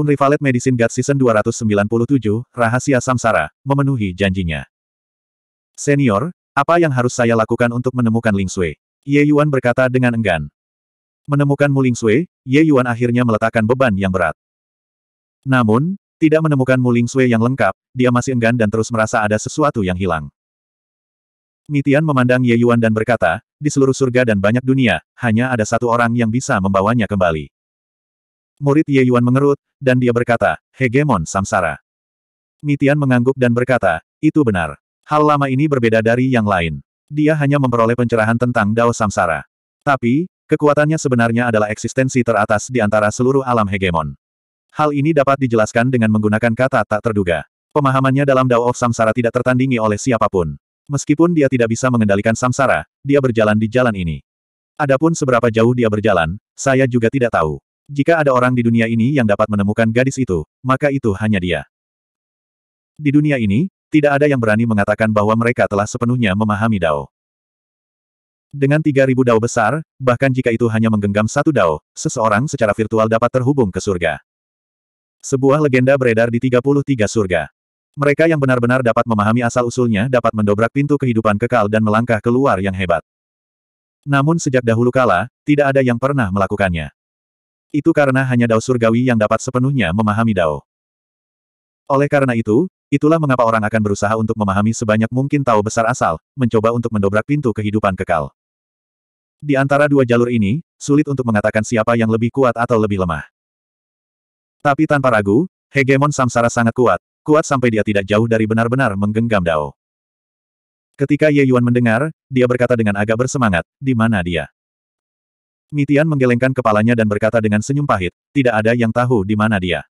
Unrivaled Medicine God Season 297, Rahasia Samsara, memenuhi janjinya. Senior, apa yang harus saya lakukan untuk menemukan Ling Sui? Ye Yuan berkata dengan enggan. Menemukan Mu Ling Sui, Ye Yuan akhirnya meletakkan beban yang berat. Namun, tidak menemukan Mu Ling Sui yang lengkap, dia masih enggan dan terus merasa ada sesuatu yang hilang. Mitian memandang Ye Yuan dan berkata, di seluruh surga dan banyak dunia, hanya ada satu orang yang bisa membawanya kembali. Murid Ye Yuan mengerut, dan dia berkata, hegemon samsara. Mitian mengangguk dan berkata, itu benar. Hal lama ini berbeda dari yang lain. Dia hanya memperoleh pencerahan tentang Dao Samsara. Tapi, kekuatannya sebenarnya adalah eksistensi teratas di antara seluruh alam hegemon. Hal ini dapat dijelaskan dengan menggunakan kata tak terduga. Pemahamannya dalam Dao of Samsara tidak tertandingi oleh siapapun. Meskipun dia tidak bisa mengendalikan samsara, dia berjalan di jalan ini. Adapun seberapa jauh dia berjalan, saya juga tidak tahu. Jika ada orang di dunia ini yang dapat menemukan gadis itu, maka itu hanya dia. Di dunia ini, tidak ada yang berani mengatakan bahwa mereka telah sepenuhnya memahami Dao. Dengan 3.000 Dao besar, bahkan jika itu hanya menggenggam satu Dao, seseorang secara virtual dapat terhubung ke surga. Sebuah legenda beredar di 33 surga. Mereka yang benar-benar dapat memahami asal-usulnya dapat mendobrak pintu kehidupan kekal dan melangkah keluar yang hebat. Namun sejak dahulu kala, tidak ada yang pernah melakukannya. Itu karena hanya Dao Surgawi yang dapat sepenuhnya memahami Dao. Oleh karena itu, itulah mengapa orang akan berusaha untuk memahami sebanyak mungkin Tao besar asal, mencoba untuk mendobrak pintu kehidupan kekal. Di antara dua jalur ini, sulit untuk mengatakan siapa yang lebih kuat atau lebih lemah. Tapi tanpa ragu, hegemon samsara sangat kuat, kuat sampai dia tidak jauh dari benar-benar menggenggam Dao. Ketika Ye Yuan mendengar, dia berkata dengan agak bersemangat, di mana dia? Mitian menggelengkan kepalanya dan berkata dengan senyum pahit, tidak ada yang tahu di mana dia.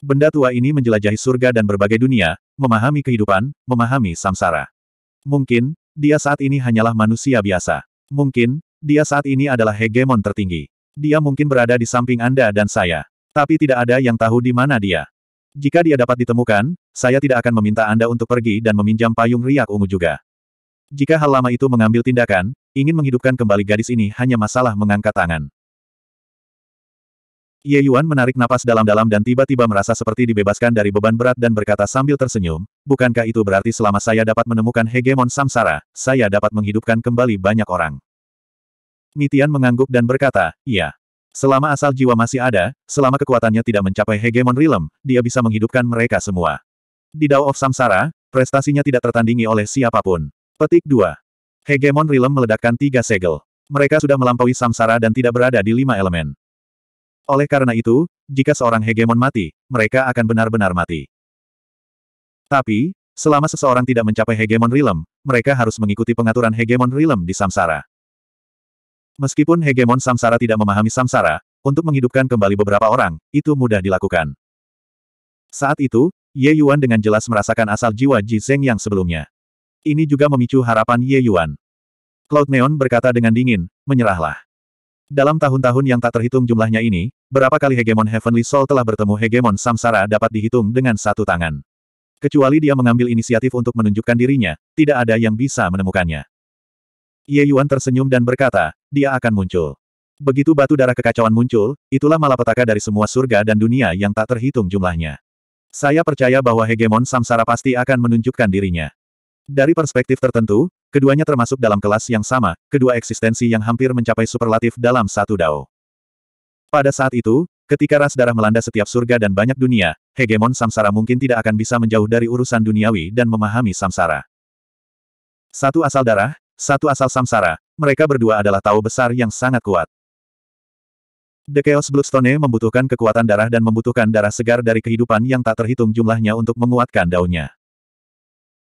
Benda tua ini menjelajahi surga dan berbagai dunia, memahami kehidupan, memahami samsara. Mungkin, dia saat ini hanyalah manusia biasa. Mungkin, dia saat ini adalah hegemon tertinggi. Dia mungkin berada di samping Anda dan saya. Tapi tidak ada yang tahu di mana dia. Jika dia dapat ditemukan, saya tidak akan meminta Anda untuk pergi dan meminjam payung riak ungu juga. Jika hal lama itu mengambil tindakan, Ingin menghidupkan kembali gadis ini hanya masalah mengangkat tangan. Ye Yuan menarik napas dalam-dalam dan tiba-tiba merasa seperti dibebaskan dari beban berat dan berkata sambil tersenyum, bukankah itu berarti selama saya dapat menemukan hegemon samsara, saya dapat menghidupkan kembali banyak orang. Mitian mengangguk dan berkata, iya. Selama asal jiwa masih ada, selama kekuatannya tidak mencapai hegemon realm, dia bisa menghidupkan mereka semua. Di Dao of Samsara, prestasinya tidak tertandingi oleh siapapun. Petik 2. Hegemon Rilem meledakkan tiga segel. Mereka sudah melampaui samsara dan tidak berada di lima elemen. Oleh karena itu, jika seorang hegemon mati, mereka akan benar-benar mati. Tapi, selama seseorang tidak mencapai hegemon Rilem, mereka harus mengikuti pengaturan hegemon Rilem di samsara. Meskipun hegemon samsara tidak memahami samsara, untuk menghidupkan kembali beberapa orang, itu mudah dilakukan. Saat itu, Ye Yuan dengan jelas merasakan asal jiwa Ji Zeng yang sebelumnya. Ini juga memicu harapan Ye Yuan. Cloud Neon berkata dengan dingin, menyerahlah. Dalam tahun-tahun yang tak terhitung jumlahnya ini, berapa kali Hegemon Heavenly Soul telah bertemu Hegemon Samsara dapat dihitung dengan satu tangan. Kecuali dia mengambil inisiatif untuk menunjukkan dirinya, tidak ada yang bisa menemukannya. Ye Yuan tersenyum dan berkata, dia akan muncul. Begitu batu darah kekacauan muncul, itulah malapetaka dari semua surga dan dunia yang tak terhitung jumlahnya. Saya percaya bahwa hegemon samsara pasti akan menunjukkan dirinya. Dari perspektif tertentu, keduanya termasuk dalam kelas yang sama, kedua eksistensi yang hampir mencapai superlatif dalam satu dao. Pada saat itu, ketika ras darah melanda setiap surga dan banyak dunia, hegemon samsara mungkin tidak akan bisa menjauh dari urusan duniawi dan memahami samsara. Satu asal darah, satu asal samsara, mereka berdua adalah tahu besar yang sangat kuat. The Chaos Bloodstone membutuhkan kekuatan darah dan membutuhkan darah segar dari kehidupan yang tak terhitung jumlahnya untuk menguatkan daunnya.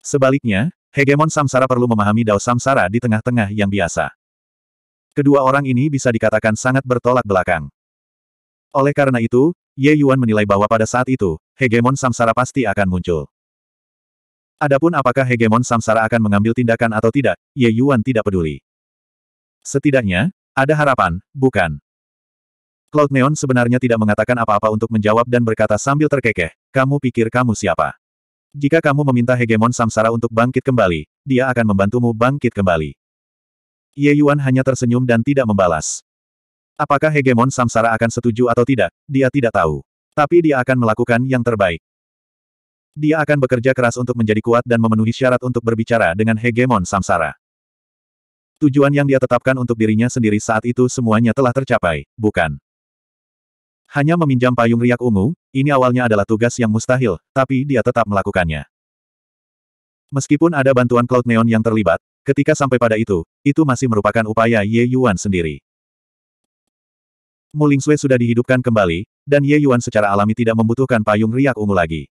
Sebaliknya, hegemon samsara perlu memahami dao samsara di tengah-tengah yang biasa. Kedua orang ini bisa dikatakan sangat bertolak belakang. Oleh karena itu, Ye Yuan menilai bahwa pada saat itu, hegemon samsara pasti akan muncul. Adapun apakah hegemon samsara akan mengambil tindakan atau tidak, Ye Yuan tidak peduli. Setidaknya, ada harapan, bukan? Cloud Neon sebenarnya tidak mengatakan apa-apa untuk menjawab dan berkata sambil terkekeh, kamu pikir kamu siapa? Jika kamu meminta hegemon samsara untuk bangkit kembali, dia akan membantumu bangkit kembali. Ye Yuan hanya tersenyum dan tidak membalas. Apakah hegemon samsara akan setuju atau tidak, dia tidak tahu. Tapi dia akan melakukan yang terbaik. Dia akan bekerja keras untuk menjadi kuat dan memenuhi syarat untuk berbicara dengan hegemon samsara. Tujuan yang dia tetapkan untuk dirinya sendiri saat itu semuanya telah tercapai, bukan? Hanya meminjam payung riak ungu, ini awalnya adalah tugas yang mustahil, tapi dia tetap melakukannya. Meskipun ada bantuan Cloud Neon yang terlibat, ketika sampai pada itu, itu masih merupakan upaya Ye Yuan sendiri. Muling Sui sudah dihidupkan kembali, dan Ye Yuan secara alami tidak membutuhkan payung riak ungu lagi.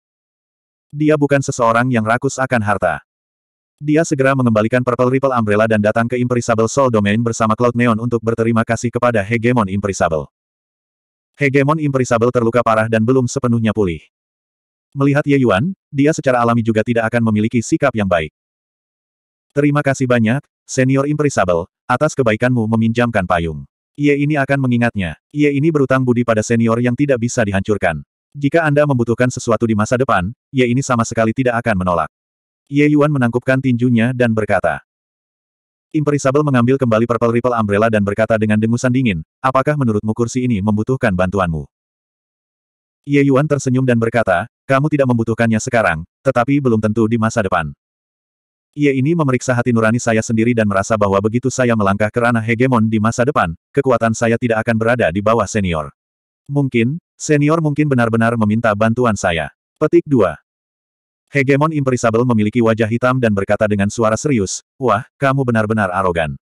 Dia bukan seseorang yang rakus akan harta. Dia segera mengembalikan Purple Ripple Umbrella dan datang ke Imperishable Soul Domain bersama Cloud Neon untuk berterima kasih kepada Hegemon Imperishable. Hegemon Imperisabel terluka parah dan belum sepenuhnya pulih. Melihat Ye Yuan, dia secara alami juga tidak akan memiliki sikap yang baik. Terima kasih banyak, Senior Imperisabel, atas kebaikanmu meminjamkan payung. Ye ini akan mengingatnya. Ye ini berutang budi pada senior yang tidak bisa dihancurkan. Jika Anda membutuhkan sesuatu di masa depan, Ye ini sama sekali tidak akan menolak. Ye Yuan menangkupkan tinjunya dan berkata, Imperisabel mengambil kembali Purple Ripple Umbrella dan berkata dengan dengusan dingin, apakah menurutmu kursi ini membutuhkan bantuanmu? Ye Yuan tersenyum dan berkata, kamu tidak membutuhkannya sekarang, tetapi belum tentu di masa depan. Ia ini memeriksa hati nurani saya sendiri dan merasa bahwa begitu saya melangkah ke ranah hegemon di masa depan, kekuatan saya tidak akan berada di bawah senior. Mungkin, senior mungkin benar-benar meminta bantuan saya. Petik 2. Hegemon Imperisable memiliki wajah hitam dan berkata dengan suara serius, Wah, kamu benar-benar arogan.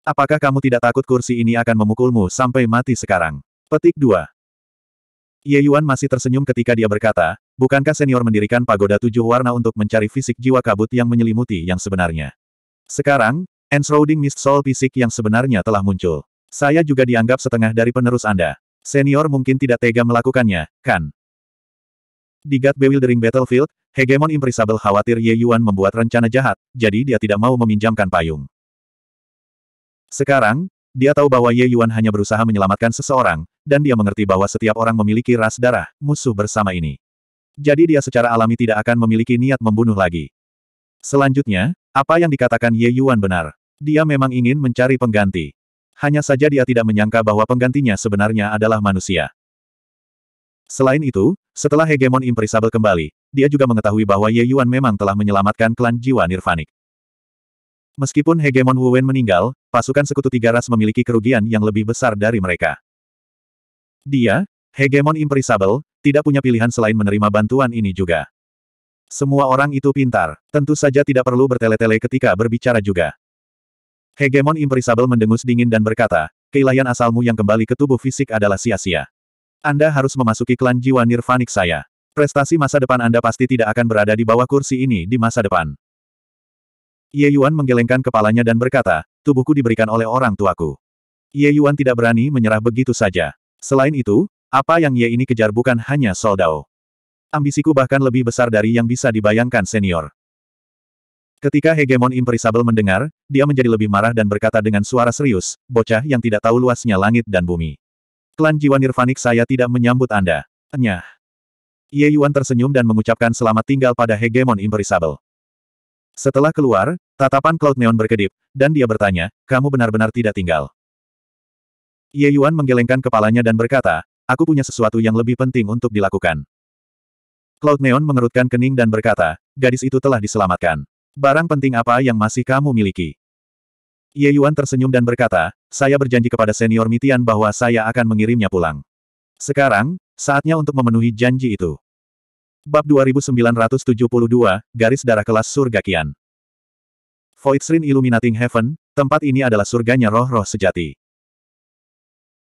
Apakah kamu tidak takut kursi ini akan memukulmu sampai mati sekarang? Petik 2. Ye Yuan masih tersenyum ketika dia berkata, Bukankah senior mendirikan pagoda tujuh warna untuk mencari fisik jiwa kabut yang menyelimuti yang sebenarnya? Sekarang, Enshrouding Mist Soul fisik yang sebenarnya telah muncul. Saya juga dianggap setengah dari penerus Anda. Senior mungkin tidak tega melakukannya, kan? Di God Bewildering Battlefield, Hegemon Imprisable khawatir Ye Yuan membuat rencana jahat, jadi dia tidak mau meminjamkan payung. Sekarang, dia tahu bahwa Ye Yuan hanya berusaha menyelamatkan seseorang, dan dia mengerti bahwa setiap orang memiliki ras darah, musuh bersama ini. Jadi dia secara alami tidak akan memiliki niat membunuh lagi. Selanjutnya, apa yang dikatakan Ye Yuan benar. Dia memang ingin mencari pengganti. Hanya saja dia tidak menyangka bahwa penggantinya sebenarnya adalah manusia. Selain itu, setelah hegemon imperisabel kembali, dia juga mengetahui bahwa Ye Yuan memang telah menyelamatkan klan jiwa nirvanik. Meskipun hegemon Wu Wen meninggal, pasukan sekutu tiga ras memiliki kerugian yang lebih besar dari mereka. Dia, hegemon imperisabel, tidak punya pilihan selain menerima bantuan ini juga. Semua orang itu pintar, tentu saja tidak perlu bertele-tele ketika berbicara juga. Hegemon imperisabel mendengus dingin dan berkata, keilahian asalmu yang kembali ke tubuh fisik adalah sia-sia. Anda harus memasuki klan jiwa nirvanik saya. Prestasi masa depan Anda pasti tidak akan berada di bawah kursi ini di masa depan. Ye Yuan menggelengkan kepalanya dan berkata, tubuhku diberikan oleh orang tuaku. Ye Yuan tidak berani menyerah begitu saja. Selain itu, apa yang Ye ini kejar bukan hanya soldao. Ambisiku bahkan lebih besar dari yang bisa dibayangkan senior. Ketika hegemon imperisabel mendengar, dia menjadi lebih marah dan berkata dengan suara serius, bocah yang tidak tahu luasnya langit dan bumi. Klan jiwa nirvanik saya tidak menyambut Anda. Nyah. Ye Yuan tersenyum dan mengucapkan selamat tinggal pada hegemon imperisable. Setelah keluar, tatapan Cloud Neon berkedip, dan dia bertanya, kamu benar-benar tidak tinggal. Ye Yuan menggelengkan kepalanya dan berkata, aku punya sesuatu yang lebih penting untuk dilakukan. Cloud Neon mengerutkan kening dan berkata, gadis itu telah diselamatkan. Barang penting apa yang masih kamu miliki? Ye Yuan tersenyum dan berkata, saya berjanji kepada senior Mitian bahwa saya akan mengirimnya pulang. Sekarang, saatnya untuk memenuhi janji itu. Bab 2972, Garis Darah Kelas Surga Kian Voidsrin Illuminating Heaven, tempat ini adalah surganya roh-roh sejati.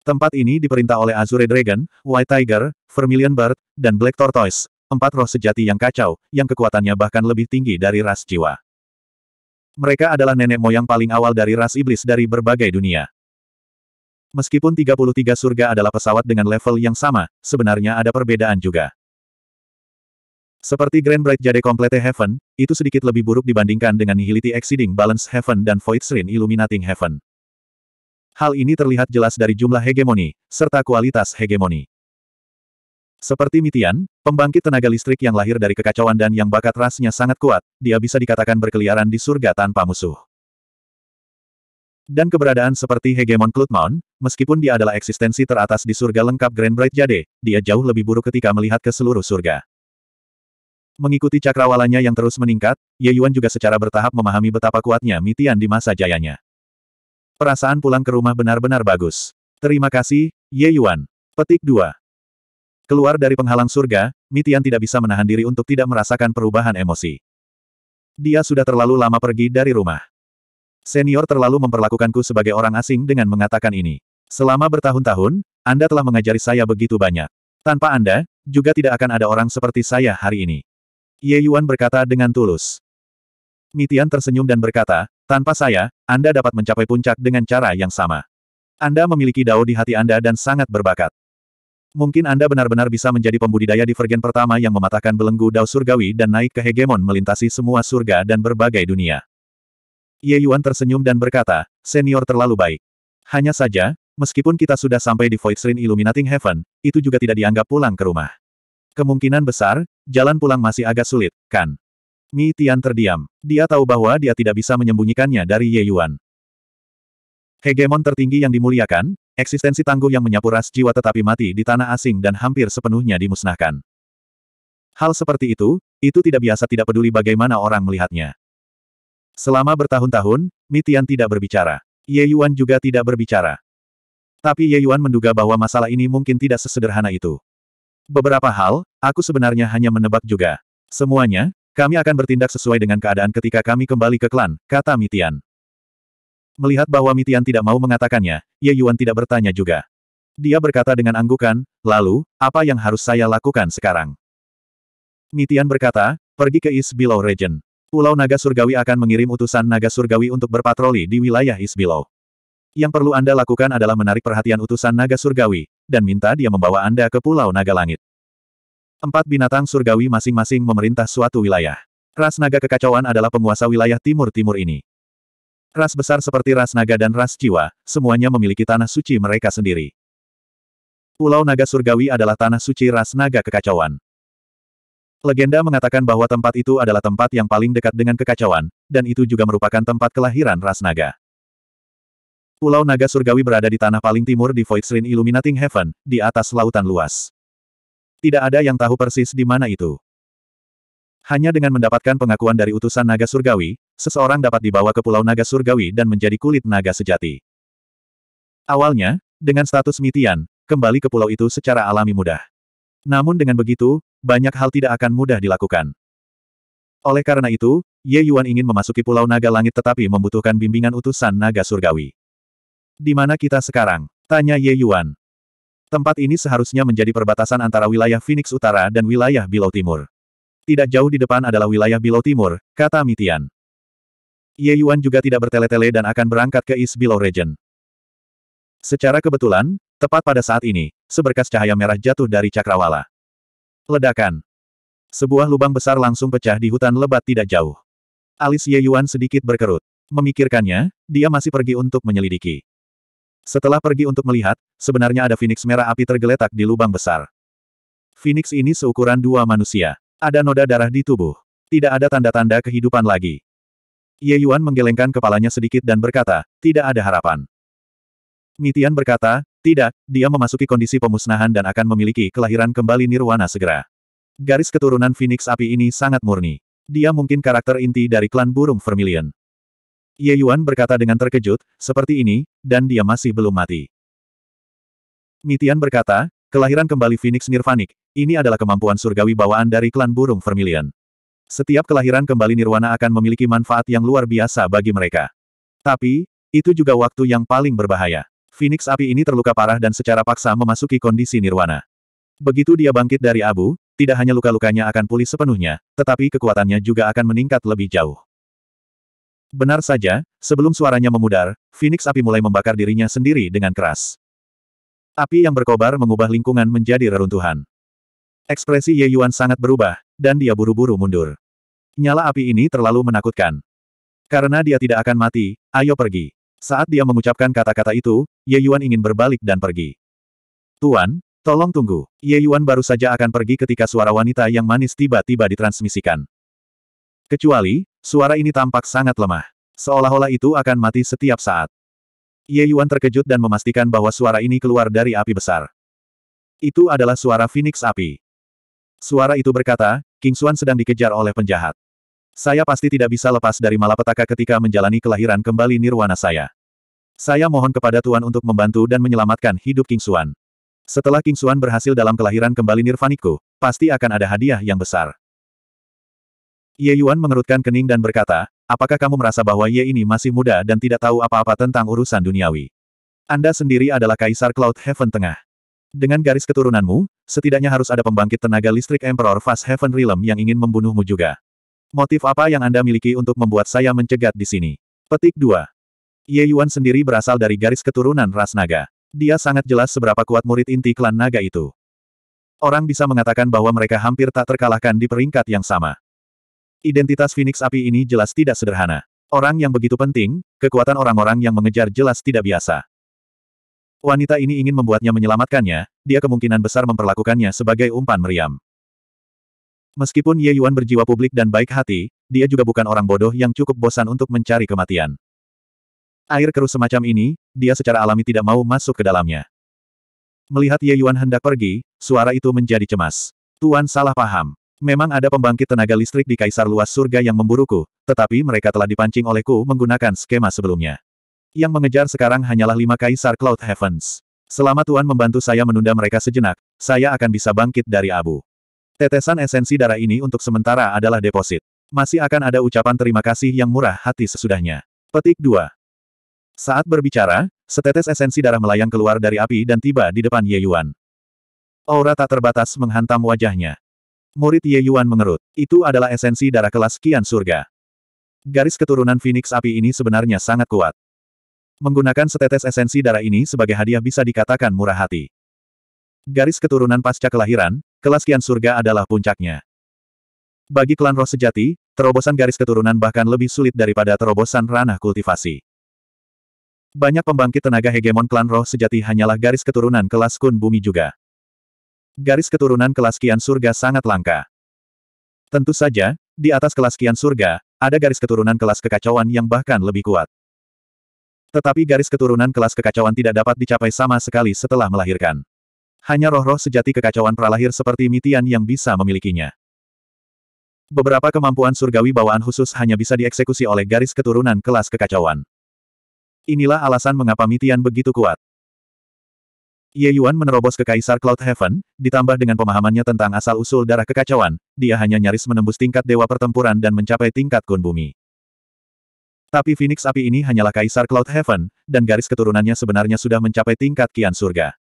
Tempat ini diperintah oleh Azure Dragon, White Tiger, Vermilion Bird, dan Black Tortoise, empat roh sejati yang kacau, yang kekuatannya bahkan lebih tinggi dari ras jiwa. Mereka adalah nenek moyang paling awal dari ras iblis dari berbagai dunia. Meskipun 33 surga adalah pesawat dengan level yang sama, sebenarnya ada perbedaan juga. Seperti Grand Bright Jade Complete Heaven, itu sedikit lebih buruk dibandingkan dengan Nihility Exceeding Balance Heaven dan Void Srin Illuminating Heaven. Hal ini terlihat jelas dari jumlah hegemoni, serta kualitas hegemoni. Seperti Mitian, pembangkit tenaga listrik yang lahir dari kekacauan dan yang bakat rasnya sangat kuat, dia bisa dikatakan berkeliaran di surga tanpa musuh. Dan keberadaan seperti Hegemon Cloudmount, meskipun dia adalah eksistensi teratas di surga lengkap Grand Bright Jade, dia jauh lebih buruk ketika melihat ke seluruh surga. Mengikuti cakrawalanya yang terus meningkat, Ye Yuan juga secara bertahap memahami betapa kuatnya Mitian di masa jayanya. Perasaan pulang ke rumah benar-benar bagus. Terima kasih, Ye Yuan. Petik 2. Keluar dari penghalang surga, Mitian tidak bisa menahan diri untuk tidak merasakan perubahan emosi. Dia sudah terlalu lama pergi dari rumah. Senior terlalu memperlakukanku sebagai orang asing dengan mengatakan ini. Selama bertahun-tahun, Anda telah mengajari saya begitu banyak. Tanpa Anda, juga tidak akan ada orang seperti saya hari ini. Ye Yuan berkata dengan tulus. Mitian tersenyum dan berkata, tanpa saya, Anda dapat mencapai puncak dengan cara yang sama. Anda memiliki dao di hati Anda dan sangat berbakat. Mungkin Anda benar-benar bisa menjadi pembudidaya di divergen pertama yang mematahkan belenggu dao surgawi dan naik ke hegemon melintasi semua surga dan berbagai dunia. Ye Yuan tersenyum dan berkata, senior terlalu baik. Hanya saja, meskipun kita sudah sampai di Void Shrine Illuminating Heaven, itu juga tidak dianggap pulang ke rumah. Kemungkinan besar, jalan pulang masih agak sulit, kan? Mi Tian terdiam. Dia tahu bahwa dia tidak bisa menyembunyikannya dari Ye Yuan. Hegemon tertinggi yang dimuliakan, Eksistensi tangguh yang menyapu ras jiwa tetapi mati di tanah asing dan hampir sepenuhnya dimusnahkan. Hal seperti itu, itu tidak biasa tidak peduli bagaimana orang melihatnya. Selama bertahun-tahun, Mitian tidak berbicara. Ye Yuan juga tidak berbicara. Tapi Ye Yuan menduga bahwa masalah ini mungkin tidak sesederhana itu. Beberapa hal, aku sebenarnya hanya menebak juga. Semuanya, kami akan bertindak sesuai dengan keadaan ketika kami kembali ke klan, kata Mitian. Melihat bahwa Mitian tidak mau mengatakannya, Ye Yuan tidak bertanya juga. Dia berkata dengan anggukan, lalu, apa yang harus saya lakukan sekarang? Mitian berkata, pergi ke East Below Region. Pulau Naga Surgawi akan mengirim utusan Naga Surgawi untuk berpatroli di wilayah East Below. Yang perlu Anda lakukan adalah menarik perhatian utusan Naga Surgawi, dan minta dia membawa Anda ke Pulau Naga Langit. Empat binatang surgawi masing-masing memerintah suatu wilayah. Ras naga kekacauan adalah penguasa wilayah timur-timur ini. Ras besar seperti ras naga dan ras jiwa, semuanya memiliki tanah suci mereka sendiri. Pulau Naga Surgawi adalah tanah suci ras naga kekacauan. Legenda mengatakan bahwa tempat itu adalah tempat yang paling dekat dengan kekacauan, dan itu juga merupakan tempat kelahiran ras naga. Pulau Naga Surgawi berada di tanah paling timur di Voidsrin Illuminating Heaven, di atas lautan luas. Tidak ada yang tahu persis di mana itu. Hanya dengan mendapatkan pengakuan dari utusan Naga Surgawi, seseorang dapat dibawa ke Pulau Naga Surgawi dan menjadi kulit naga sejati. Awalnya, dengan status Mitian, kembali ke pulau itu secara alami mudah. Namun dengan begitu, banyak hal tidak akan mudah dilakukan. Oleh karena itu, Ye Yuan ingin memasuki Pulau Naga Langit tetapi membutuhkan bimbingan utusan Naga Surgawi. Di mana kita sekarang? Tanya Ye Yuan. Tempat ini seharusnya menjadi perbatasan antara wilayah Phoenix Utara dan wilayah Bilau Timur. Tidak jauh di depan adalah wilayah Bilau Timur, kata Mitian. Ye Yuan juga tidak bertele-tele dan akan berangkat ke East Below Region. Secara kebetulan, tepat pada saat ini, seberkas cahaya merah jatuh dari cakrawala. Ledakan. Sebuah lubang besar langsung pecah di hutan lebat tidak jauh. Alis Ye Yuan sedikit berkerut. Memikirkannya, dia masih pergi untuk menyelidiki. Setelah pergi untuk melihat, sebenarnya ada Phoenix merah api tergeletak di lubang besar. Phoenix ini seukuran dua manusia. Ada noda darah di tubuh. Tidak ada tanda-tanda kehidupan lagi. Ye Yuan menggelengkan kepalanya sedikit dan berkata, tidak ada harapan. Mitian berkata, tidak, dia memasuki kondisi pemusnahan dan akan memiliki kelahiran kembali nirwana segera. Garis keturunan Phoenix api ini sangat murni. Dia mungkin karakter inti dari klan burung Vermilion. Ye Yuan berkata dengan terkejut, seperti ini, dan dia masih belum mati. Mitian berkata, kelahiran kembali Phoenix Nirvanik, ini adalah kemampuan surgawi bawaan dari klan burung Vermilion. Setiap kelahiran kembali Nirwana akan memiliki manfaat yang luar biasa bagi mereka. Tapi, itu juga waktu yang paling berbahaya. Phoenix api ini terluka parah dan secara paksa memasuki kondisi Nirwana. Begitu dia bangkit dari abu, tidak hanya luka-lukanya akan pulih sepenuhnya, tetapi kekuatannya juga akan meningkat lebih jauh. Benar saja, sebelum suaranya memudar, Phoenix api mulai membakar dirinya sendiri dengan keras. Api yang berkobar mengubah lingkungan menjadi reruntuhan. Ekspresi Ye Yuan sangat berubah, dan dia buru-buru mundur. Nyala api ini terlalu menakutkan. Karena dia tidak akan mati, ayo pergi. Saat dia mengucapkan kata-kata itu, Ye Yuan ingin berbalik dan pergi. Tuan, tolong tunggu. Ye Yuan baru saja akan pergi ketika suara wanita yang manis tiba-tiba ditransmisikan. Kecuali, suara ini tampak sangat lemah. Seolah-olah itu akan mati setiap saat. Ye Yuan terkejut dan memastikan bahwa suara ini keluar dari api besar. Itu adalah suara Phoenix api. Suara itu berkata, King Xuan sedang dikejar oleh penjahat. Saya pasti tidak bisa lepas dari malapetaka ketika menjalani kelahiran kembali nirwana saya. Saya mohon kepada Tuan untuk membantu dan menyelamatkan hidup King Suan. Setelah King Suan berhasil dalam kelahiran kembali nirvaniku, pasti akan ada hadiah yang besar. Ye Yuan mengerutkan kening dan berkata, apakah kamu merasa bahwa Ye ini masih muda dan tidak tahu apa-apa tentang urusan duniawi? Anda sendiri adalah Kaisar Cloud Heaven Tengah. Dengan garis keturunanmu, setidaknya harus ada pembangkit tenaga listrik Emperor Fast Heaven Realm yang ingin membunuhmu juga. Motif apa yang Anda miliki untuk membuat saya mencegat di sini? Petik 2. Ye Yuan sendiri berasal dari garis keturunan ras naga. Dia sangat jelas seberapa kuat murid inti klan naga itu. Orang bisa mengatakan bahwa mereka hampir tak terkalahkan di peringkat yang sama. Identitas Phoenix Api ini jelas tidak sederhana. Orang yang begitu penting, kekuatan orang-orang yang mengejar jelas tidak biasa. Wanita ini ingin membuatnya menyelamatkannya, dia kemungkinan besar memperlakukannya sebagai umpan meriam. Meskipun Ye Yuan berjiwa publik dan baik hati, dia juga bukan orang bodoh yang cukup bosan untuk mencari kematian. Air keruh semacam ini, dia secara alami tidak mau masuk ke dalamnya. Melihat Ye Yuan hendak pergi, suara itu menjadi cemas. Tuan salah paham. Memang ada pembangkit tenaga listrik di kaisar luas surga yang memburuku, tetapi mereka telah dipancing olehku menggunakan skema sebelumnya. Yang mengejar sekarang hanyalah lima kaisar Cloud Heavens. Selama Tuan membantu saya menunda mereka sejenak, saya akan bisa bangkit dari abu. Tetesan esensi darah ini untuk sementara adalah deposit. Masih akan ada ucapan terima kasih yang murah hati sesudahnya. Petik 2. Saat berbicara, setetes esensi darah melayang keluar dari api dan tiba di depan Ye Yuan. Aura tak terbatas menghantam wajahnya. Murid Ye Yuan mengerut. Itu adalah esensi darah kelas kian surga. Garis keturunan Phoenix api ini sebenarnya sangat kuat. Menggunakan setetes esensi darah ini sebagai hadiah bisa dikatakan murah hati. Garis keturunan pasca kelahiran, kelas kian surga adalah puncaknya. Bagi klan roh sejati, terobosan garis keturunan bahkan lebih sulit daripada terobosan ranah kultivasi. Banyak pembangkit tenaga hegemon klan roh sejati hanyalah garis keturunan kelas kun bumi juga. Garis keturunan kelas kian surga sangat langka. Tentu saja, di atas kelas kian surga, ada garis keturunan kelas kekacauan yang bahkan lebih kuat. Tetapi garis keturunan kelas kekacauan tidak dapat dicapai sama sekali setelah melahirkan. Hanya roh-roh sejati kekacauan pralahir seperti Mitian yang bisa memilikinya. Beberapa kemampuan surgawi bawaan khusus hanya bisa dieksekusi oleh garis keturunan kelas kekacauan. Inilah alasan mengapa Mitian begitu kuat. Ye Yuan menerobos ke Kaisar Cloud Heaven, ditambah dengan pemahamannya tentang asal-usul darah kekacauan, dia hanya nyaris menembus tingkat dewa pertempuran dan mencapai tingkat kun bumi. Tapi Phoenix api ini hanyalah Kaisar Cloud Heaven, dan garis keturunannya sebenarnya sudah mencapai tingkat kian surga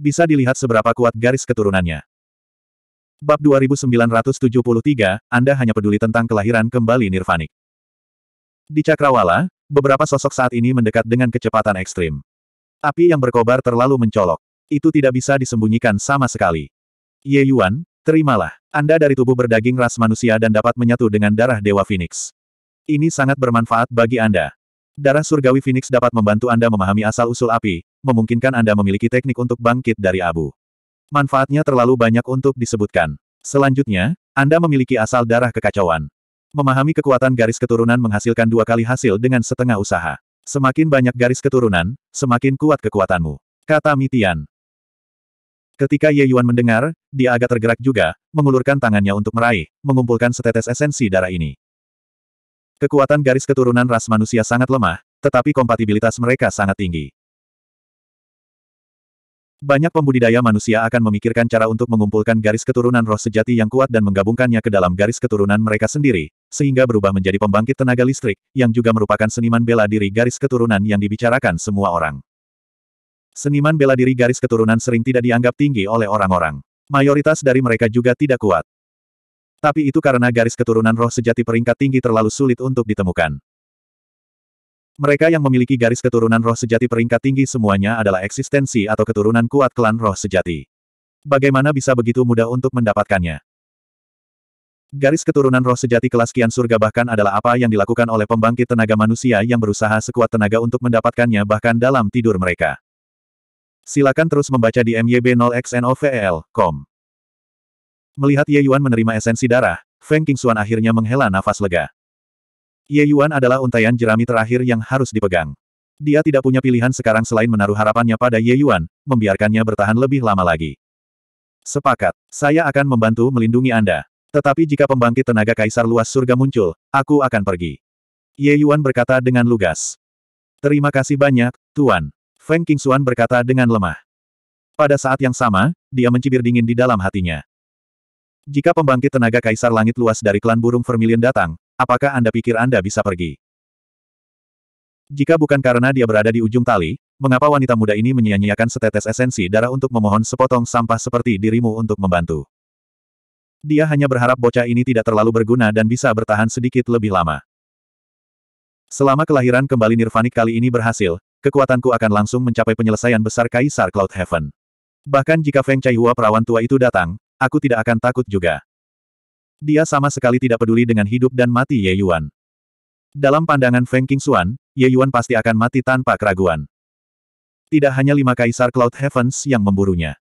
bisa dilihat seberapa kuat garis keturunannya. Bab 2973, Anda hanya peduli tentang kelahiran kembali nirvanik. Di Cakrawala, beberapa sosok saat ini mendekat dengan kecepatan ekstrim. Api yang berkobar terlalu mencolok. Itu tidak bisa disembunyikan sama sekali. Ye Yuan, terimalah. Anda dari tubuh berdaging ras manusia dan dapat menyatu dengan darah Dewa Phoenix. Ini sangat bermanfaat bagi Anda. Darah surgawi Phoenix dapat membantu Anda memahami asal-usul api, memungkinkan Anda memiliki teknik untuk bangkit dari abu. Manfaatnya terlalu banyak untuk disebutkan. Selanjutnya, Anda memiliki asal darah kekacauan. Memahami kekuatan garis keturunan menghasilkan dua kali hasil dengan setengah usaha. Semakin banyak garis keturunan, semakin kuat kekuatanmu. Kata Mitian. Ketika Ye Yuan mendengar, dia agak tergerak juga, mengulurkan tangannya untuk meraih, mengumpulkan setetes esensi darah ini. Kekuatan garis keturunan ras manusia sangat lemah, tetapi kompatibilitas mereka sangat tinggi. Banyak pembudidaya manusia akan memikirkan cara untuk mengumpulkan garis keturunan roh sejati yang kuat dan menggabungkannya ke dalam garis keturunan mereka sendiri, sehingga berubah menjadi pembangkit tenaga listrik, yang juga merupakan seniman bela diri garis keturunan yang dibicarakan semua orang. Seniman bela diri garis keturunan sering tidak dianggap tinggi oleh orang-orang. Mayoritas dari mereka juga tidak kuat. Tapi itu karena garis keturunan roh sejati peringkat tinggi terlalu sulit untuk ditemukan. Mereka yang memiliki garis keturunan roh sejati peringkat tinggi semuanya adalah eksistensi atau keturunan kuat klan roh sejati. Bagaimana bisa begitu mudah untuk mendapatkannya? Garis keturunan roh sejati kelas kian surga bahkan adalah apa yang dilakukan oleh pembangkit tenaga manusia yang berusaha sekuat tenaga untuk mendapatkannya bahkan dalam tidur mereka. Silakan terus membaca di myb0xnovel.com. Melihat Ye Yuan menerima esensi darah, Feng Qingxuan akhirnya menghela nafas lega. Ye Yuan adalah untaian jerami terakhir yang harus dipegang. Dia tidak punya pilihan sekarang selain menaruh harapannya pada Ye Yuan, membiarkannya bertahan lebih lama lagi. Sepakat, saya akan membantu melindungi Anda. Tetapi jika pembangkit tenaga kaisar luas surga muncul, aku akan pergi. Ye Yuan berkata dengan lugas. Terima kasih banyak, Tuan. Feng Qingxuan berkata dengan lemah. Pada saat yang sama, dia mencibir dingin di dalam hatinya. Jika pembangkit tenaga kaisar langit luas dari klan burung vermilion datang, apakah Anda pikir Anda bisa pergi? Jika bukan karena dia berada di ujung tali, mengapa wanita muda ini menyia-nyiakan setetes esensi darah untuk memohon sepotong sampah seperti dirimu untuk membantu? Dia hanya berharap bocah ini tidak terlalu berguna dan bisa bertahan sedikit lebih lama. Selama kelahiran kembali nirvanik kali ini berhasil, kekuatanku akan langsung mencapai penyelesaian besar Kaisar Cloud Heaven. Bahkan jika Feng Chai perawan tua itu datang, Aku tidak akan takut juga. Dia sama sekali tidak peduli dengan hidup dan mati Ye Yuan. Dalam pandangan Feng Xuan, Ye Yuan pasti akan mati tanpa keraguan. Tidak hanya lima kaisar Cloud Heavens yang memburunya.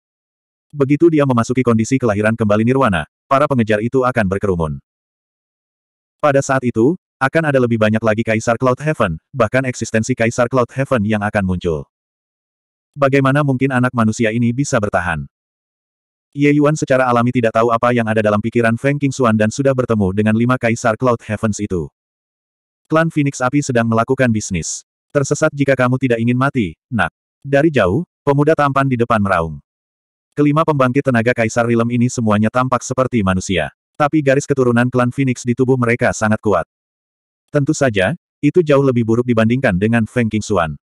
Begitu dia memasuki kondisi kelahiran kembali nirwana, para pengejar itu akan berkerumun. Pada saat itu, akan ada lebih banyak lagi Kaisar Cloud Heaven, bahkan eksistensi Kaisar Cloud Heaven yang akan muncul. Bagaimana mungkin anak manusia ini bisa bertahan? Ye Yuan secara alami tidak tahu apa yang ada dalam pikiran Feng Xuan dan sudah bertemu dengan lima kaisar Cloud Heavens itu. Klan Phoenix Api sedang melakukan bisnis. Tersesat jika kamu tidak ingin mati, nak. Dari jauh, pemuda tampan di depan meraung. Kelima pembangkit tenaga kaisar Rilem ini semuanya tampak seperti manusia. Tapi garis keturunan klan Phoenix di tubuh mereka sangat kuat. Tentu saja, itu jauh lebih buruk dibandingkan dengan Feng Xuan.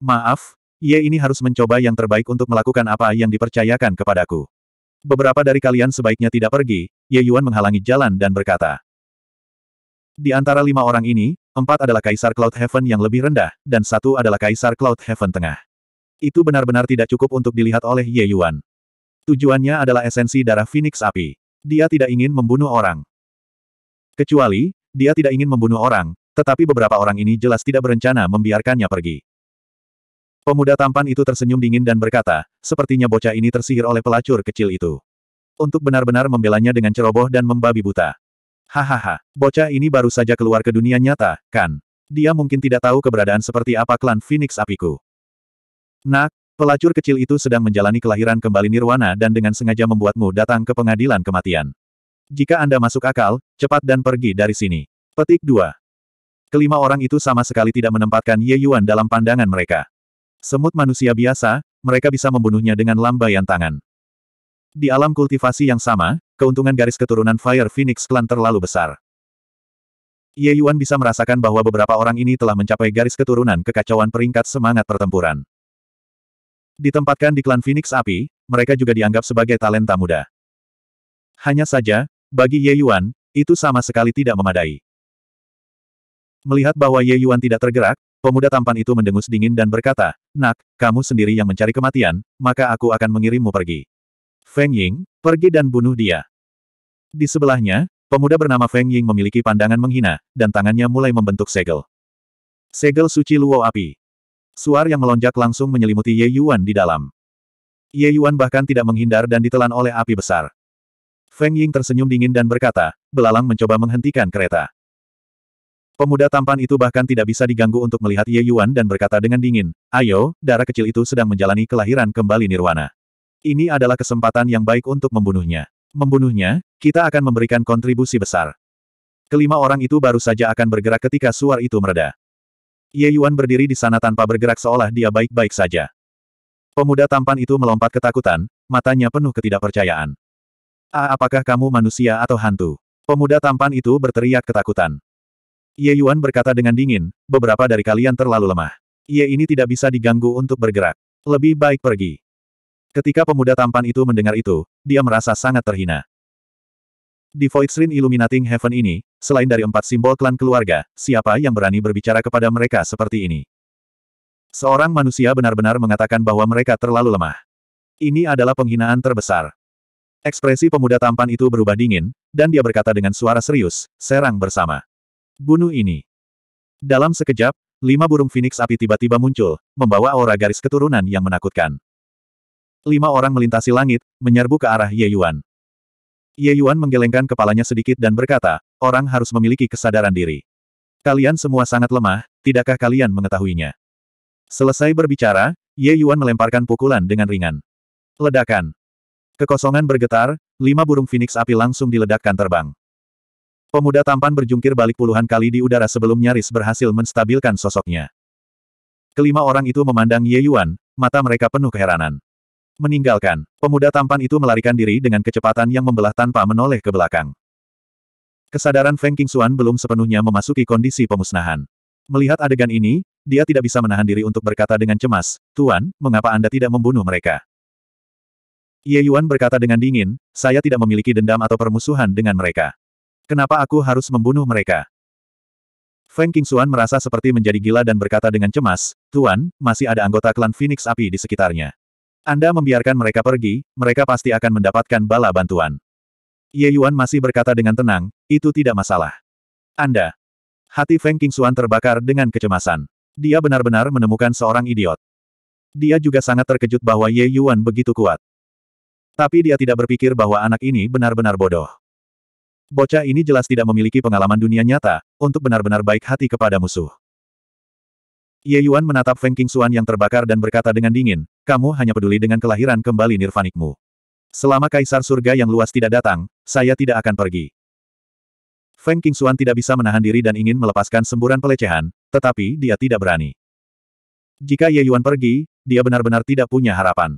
Maaf, Ye ini harus mencoba yang terbaik untuk melakukan apa yang dipercayakan kepadaku. Beberapa dari kalian sebaiknya tidak pergi, Ye Yuan menghalangi jalan dan berkata. Di antara lima orang ini, empat adalah Kaisar Cloud Heaven yang lebih rendah, dan satu adalah Kaisar Cloud Heaven Tengah. Itu benar-benar tidak cukup untuk dilihat oleh Ye Yuan. Tujuannya adalah esensi darah Phoenix Api. Dia tidak ingin membunuh orang. Kecuali, dia tidak ingin membunuh orang, tetapi beberapa orang ini jelas tidak berencana membiarkannya pergi. Pemuda tampan itu tersenyum dingin dan berkata, sepertinya bocah ini tersihir oleh pelacur kecil itu. Untuk benar-benar membelanya dengan ceroboh dan membabi buta. Hahaha, bocah ini baru saja keluar ke dunia nyata, kan? Dia mungkin tidak tahu keberadaan seperti apa klan Phoenix apiku. Nak, pelacur kecil itu sedang menjalani kelahiran kembali nirwana dan dengan sengaja membuatmu datang ke pengadilan kematian. Jika Anda masuk akal, cepat dan pergi dari sini. Petik 2. Kelima orang itu sama sekali tidak menempatkan Ye Yuan dalam pandangan mereka. Semut manusia biasa, mereka bisa membunuhnya dengan lambaian tangan. Di alam kultivasi yang sama, keuntungan garis keturunan Fire Phoenix Clan terlalu besar. Ye Yuan bisa merasakan bahwa beberapa orang ini telah mencapai garis keturunan kekacauan peringkat semangat pertempuran. Ditempatkan di klan Phoenix Api, mereka juga dianggap sebagai talenta muda. Hanya saja, bagi Ye Yuan, itu sama sekali tidak memadai. Melihat bahwa Ye Yuan tidak tergerak, Pemuda tampan itu mendengus dingin dan berkata, Nak, kamu sendiri yang mencari kematian, maka aku akan mengirimmu pergi. Feng Ying, pergi dan bunuh dia. Di sebelahnya, pemuda bernama Feng Ying memiliki pandangan menghina, dan tangannya mulai membentuk segel. Segel suci luo api. Suar yang melonjak langsung menyelimuti Ye Yuan di dalam. Ye Yuan bahkan tidak menghindar dan ditelan oleh api besar. Feng Ying tersenyum dingin dan berkata, belalang mencoba menghentikan kereta. Pemuda tampan itu bahkan tidak bisa diganggu untuk melihat Ye Yuan dan berkata dengan dingin, Ayo, darah kecil itu sedang menjalani kelahiran kembali nirwana. Ini adalah kesempatan yang baik untuk membunuhnya. Membunuhnya, kita akan memberikan kontribusi besar. Kelima orang itu baru saja akan bergerak ketika suar itu mereda. Ye Yuan berdiri di sana tanpa bergerak seolah dia baik-baik saja. Pemuda tampan itu melompat ketakutan, matanya penuh ketidakpercayaan. Ah, apakah kamu manusia atau hantu? Pemuda tampan itu berteriak ketakutan. Ye Yuan berkata dengan dingin, beberapa dari kalian terlalu lemah. Ye ini tidak bisa diganggu untuk bergerak. Lebih baik pergi. Ketika pemuda tampan itu mendengar itu, dia merasa sangat terhina. Di Void Shrine Illuminating Heaven ini, selain dari empat simbol klan keluarga, siapa yang berani berbicara kepada mereka seperti ini? Seorang manusia benar-benar mengatakan bahwa mereka terlalu lemah. Ini adalah penghinaan terbesar. Ekspresi pemuda tampan itu berubah dingin, dan dia berkata dengan suara serius, serang bersama. Bunuh ini. Dalam sekejap, lima burung Phoenix api tiba-tiba muncul, membawa aura garis keturunan yang menakutkan. Lima orang melintasi langit, menyerbu ke arah Ye Yuan. Ye Yuan menggelengkan kepalanya sedikit dan berkata, orang harus memiliki kesadaran diri. Kalian semua sangat lemah, tidakkah kalian mengetahuinya? Selesai berbicara, Ye Yuan melemparkan pukulan dengan ringan. Ledakan. Kekosongan bergetar, lima burung Phoenix api langsung diledakkan terbang. Pemuda tampan berjungkir balik puluhan kali di udara sebelum nyaris berhasil menstabilkan sosoknya. Kelima orang itu memandang Ye Yuan, mata mereka penuh keheranan. Meninggalkan, pemuda tampan itu melarikan diri dengan kecepatan yang membelah tanpa menoleh ke belakang. Kesadaran Feng Qingxuan belum sepenuhnya memasuki kondisi pemusnahan. Melihat adegan ini, dia tidak bisa menahan diri untuk berkata dengan cemas, Tuan, mengapa Anda tidak membunuh mereka? Ye Yuan berkata dengan dingin, saya tidak memiliki dendam atau permusuhan dengan mereka. Kenapa aku harus membunuh mereka? Feng Qingxuan merasa seperti menjadi gila dan berkata dengan cemas, Tuan, masih ada anggota klan Phoenix Api di sekitarnya. Anda membiarkan mereka pergi, mereka pasti akan mendapatkan bala bantuan. Ye Yuan masih berkata dengan tenang, itu tidak masalah. Anda. Hati Feng Qingxuan terbakar dengan kecemasan. Dia benar-benar menemukan seorang idiot. Dia juga sangat terkejut bahwa Ye Yuan begitu kuat. Tapi dia tidak berpikir bahwa anak ini benar-benar bodoh. Bocah ini jelas tidak memiliki pengalaman dunia nyata, untuk benar-benar baik hati kepada musuh. Ye Yuan menatap Feng Xuan yang terbakar dan berkata dengan dingin, kamu hanya peduli dengan kelahiran kembali nirvanikmu. Selama kaisar surga yang luas tidak datang, saya tidak akan pergi. Feng Xuan tidak bisa menahan diri dan ingin melepaskan semburan pelecehan, tetapi dia tidak berani. Jika Ye Yuan pergi, dia benar-benar tidak punya harapan.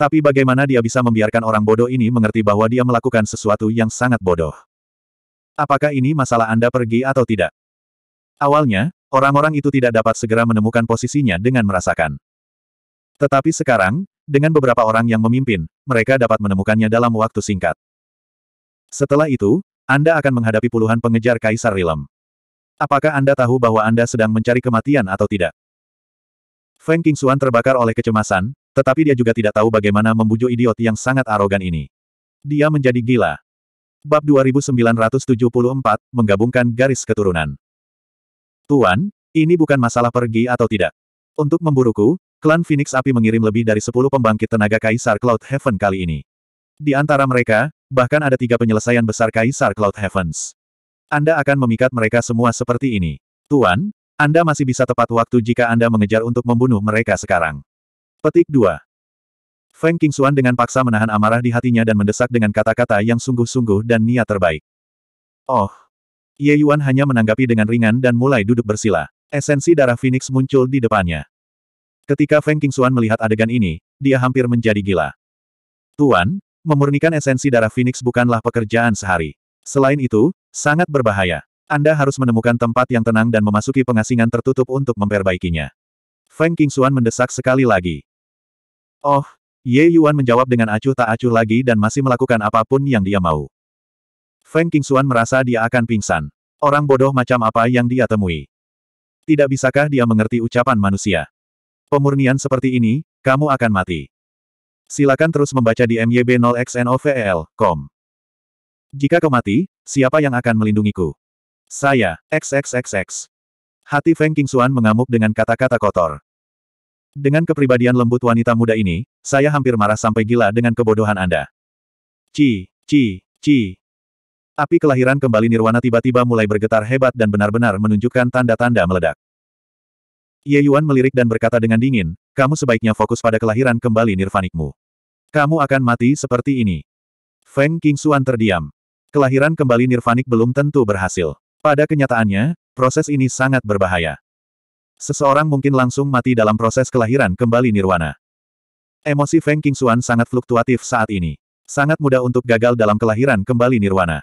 Tapi bagaimana dia bisa membiarkan orang bodoh ini mengerti bahwa dia melakukan sesuatu yang sangat bodoh? Apakah ini masalah Anda pergi atau tidak? Awalnya, orang-orang itu tidak dapat segera menemukan posisinya dengan merasakan. Tetapi sekarang, dengan beberapa orang yang memimpin, mereka dapat menemukannya dalam waktu singkat. Setelah itu, Anda akan menghadapi puluhan pengejar Kaisar Rilem. Apakah Anda tahu bahwa Anda sedang mencari kematian atau tidak? Feng Qingxuan terbakar oleh kecemasan, tetapi dia juga tidak tahu bagaimana membujuk idiot yang sangat arogan ini. Dia menjadi gila. Bab 2974, menggabungkan garis keturunan. Tuan, ini bukan masalah pergi atau tidak. Untuk memburuku, klan Phoenix Api mengirim lebih dari 10 pembangkit tenaga Kaisar Cloud Heaven kali ini. Di antara mereka, bahkan ada tiga penyelesaian besar Kaisar Cloud Heavens. Anda akan memikat mereka semua seperti ini. Tuan, Anda masih bisa tepat waktu jika Anda mengejar untuk membunuh mereka sekarang. Petik 2. Feng Qingxuan dengan paksa menahan amarah di hatinya dan mendesak dengan kata-kata yang sungguh-sungguh dan niat terbaik. Oh. Ye Yuan hanya menanggapi dengan ringan dan mulai duduk bersila. Esensi darah Phoenix muncul di depannya. Ketika Feng Qingxuan melihat adegan ini, dia hampir menjadi gila. Tuan, memurnikan esensi darah Phoenix bukanlah pekerjaan sehari. Selain itu, sangat berbahaya. Anda harus menemukan tempat yang tenang dan memasuki pengasingan tertutup untuk memperbaikinya. Feng Qingxuan mendesak sekali lagi. Oh, Ye Yuan menjawab dengan acuh tak acuh lagi dan masih melakukan apapun yang dia mau. Feng Qingxuan merasa dia akan pingsan. Orang bodoh macam apa yang dia temui. Tidak bisakah dia mengerti ucapan manusia? Pemurnian seperti ini, kamu akan mati. Silakan terus membaca di myb0xnovel.com. Jika kau mati, siapa yang akan melindungiku? Saya, XXXX. Hati Feng Qingxuan mengamuk dengan kata-kata kotor. Dengan kepribadian lembut wanita muda ini, saya hampir marah sampai gila dengan kebodohan Anda. Ci, ci, ci. Api kelahiran kembali Nirwana tiba-tiba mulai bergetar hebat dan benar-benar menunjukkan tanda-tanda meledak. Ye Yuan melirik dan berkata dengan dingin, kamu sebaiknya fokus pada kelahiran kembali nirvanikmu. Kamu akan mati seperti ini. Feng King Suan terdiam. Kelahiran kembali nirvanik belum tentu berhasil. Pada kenyataannya, proses ini sangat berbahaya. Seseorang mungkin langsung mati dalam proses kelahiran kembali nirwana. Emosi Feng Qingxuan sangat fluktuatif saat ini. Sangat mudah untuk gagal dalam kelahiran kembali nirwana.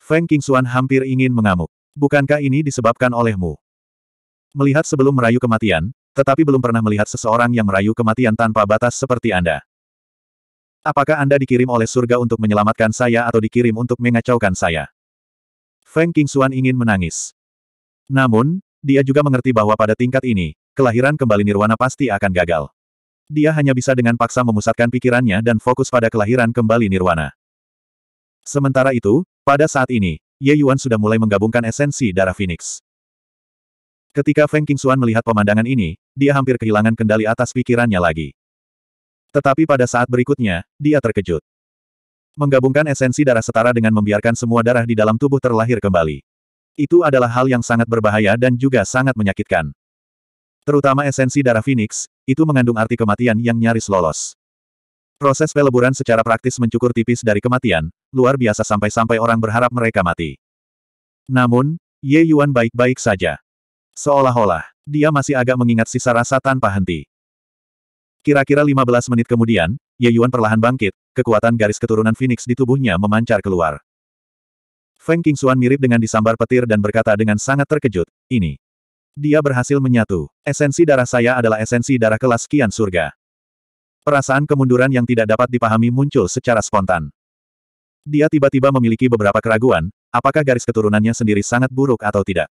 Feng Qingxuan hampir ingin mengamuk. Bukankah ini disebabkan olehmu? Melihat sebelum merayu kematian, tetapi belum pernah melihat seseorang yang merayu kematian tanpa batas seperti Anda. Apakah Anda dikirim oleh surga untuk menyelamatkan saya atau dikirim untuk mengacaukan saya? Feng Qingxuan ingin menangis. Namun, dia juga mengerti bahwa pada tingkat ini, kelahiran kembali nirwana pasti akan gagal. Dia hanya bisa dengan paksa memusatkan pikirannya dan fokus pada kelahiran kembali nirwana. Sementara itu, pada saat ini, Ye Yuan sudah mulai menggabungkan esensi darah Phoenix. Ketika Feng Qingxuan melihat pemandangan ini, dia hampir kehilangan kendali atas pikirannya lagi. Tetapi pada saat berikutnya, dia terkejut. Menggabungkan esensi darah setara dengan membiarkan semua darah di dalam tubuh terlahir kembali. Itu adalah hal yang sangat berbahaya dan juga sangat menyakitkan. Terutama esensi darah Phoenix, itu mengandung arti kematian yang nyaris lolos. Proses peleburan secara praktis mencukur tipis dari kematian, luar biasa sampai-sampai orang berharap mereka mati. Namun, Ye Yuan baik-baik saja. Seolah-olah, dia masih agak mengingat sisa rasa tanpa henti. Kira-kira 15 menit kemudian, Ye Yuan perlahan bangkit, kekuatan garis keturunan Phoenix di tubuhnya memancar keluar. Feng Qingxuan mirip dengan disambar petir dan berkata dengan sangat terkejut, ini. Dia berhasil menyatu. Esensi darah saya adalah esensi darah kelas kian surga. Perasaan kemunduran yang tidak dapat dipahami muncul secara spontan. Dia tiba-tiba memiliki beberapa keraguan, apakah garis keturunannya sendiri sangat buruk atau tidak.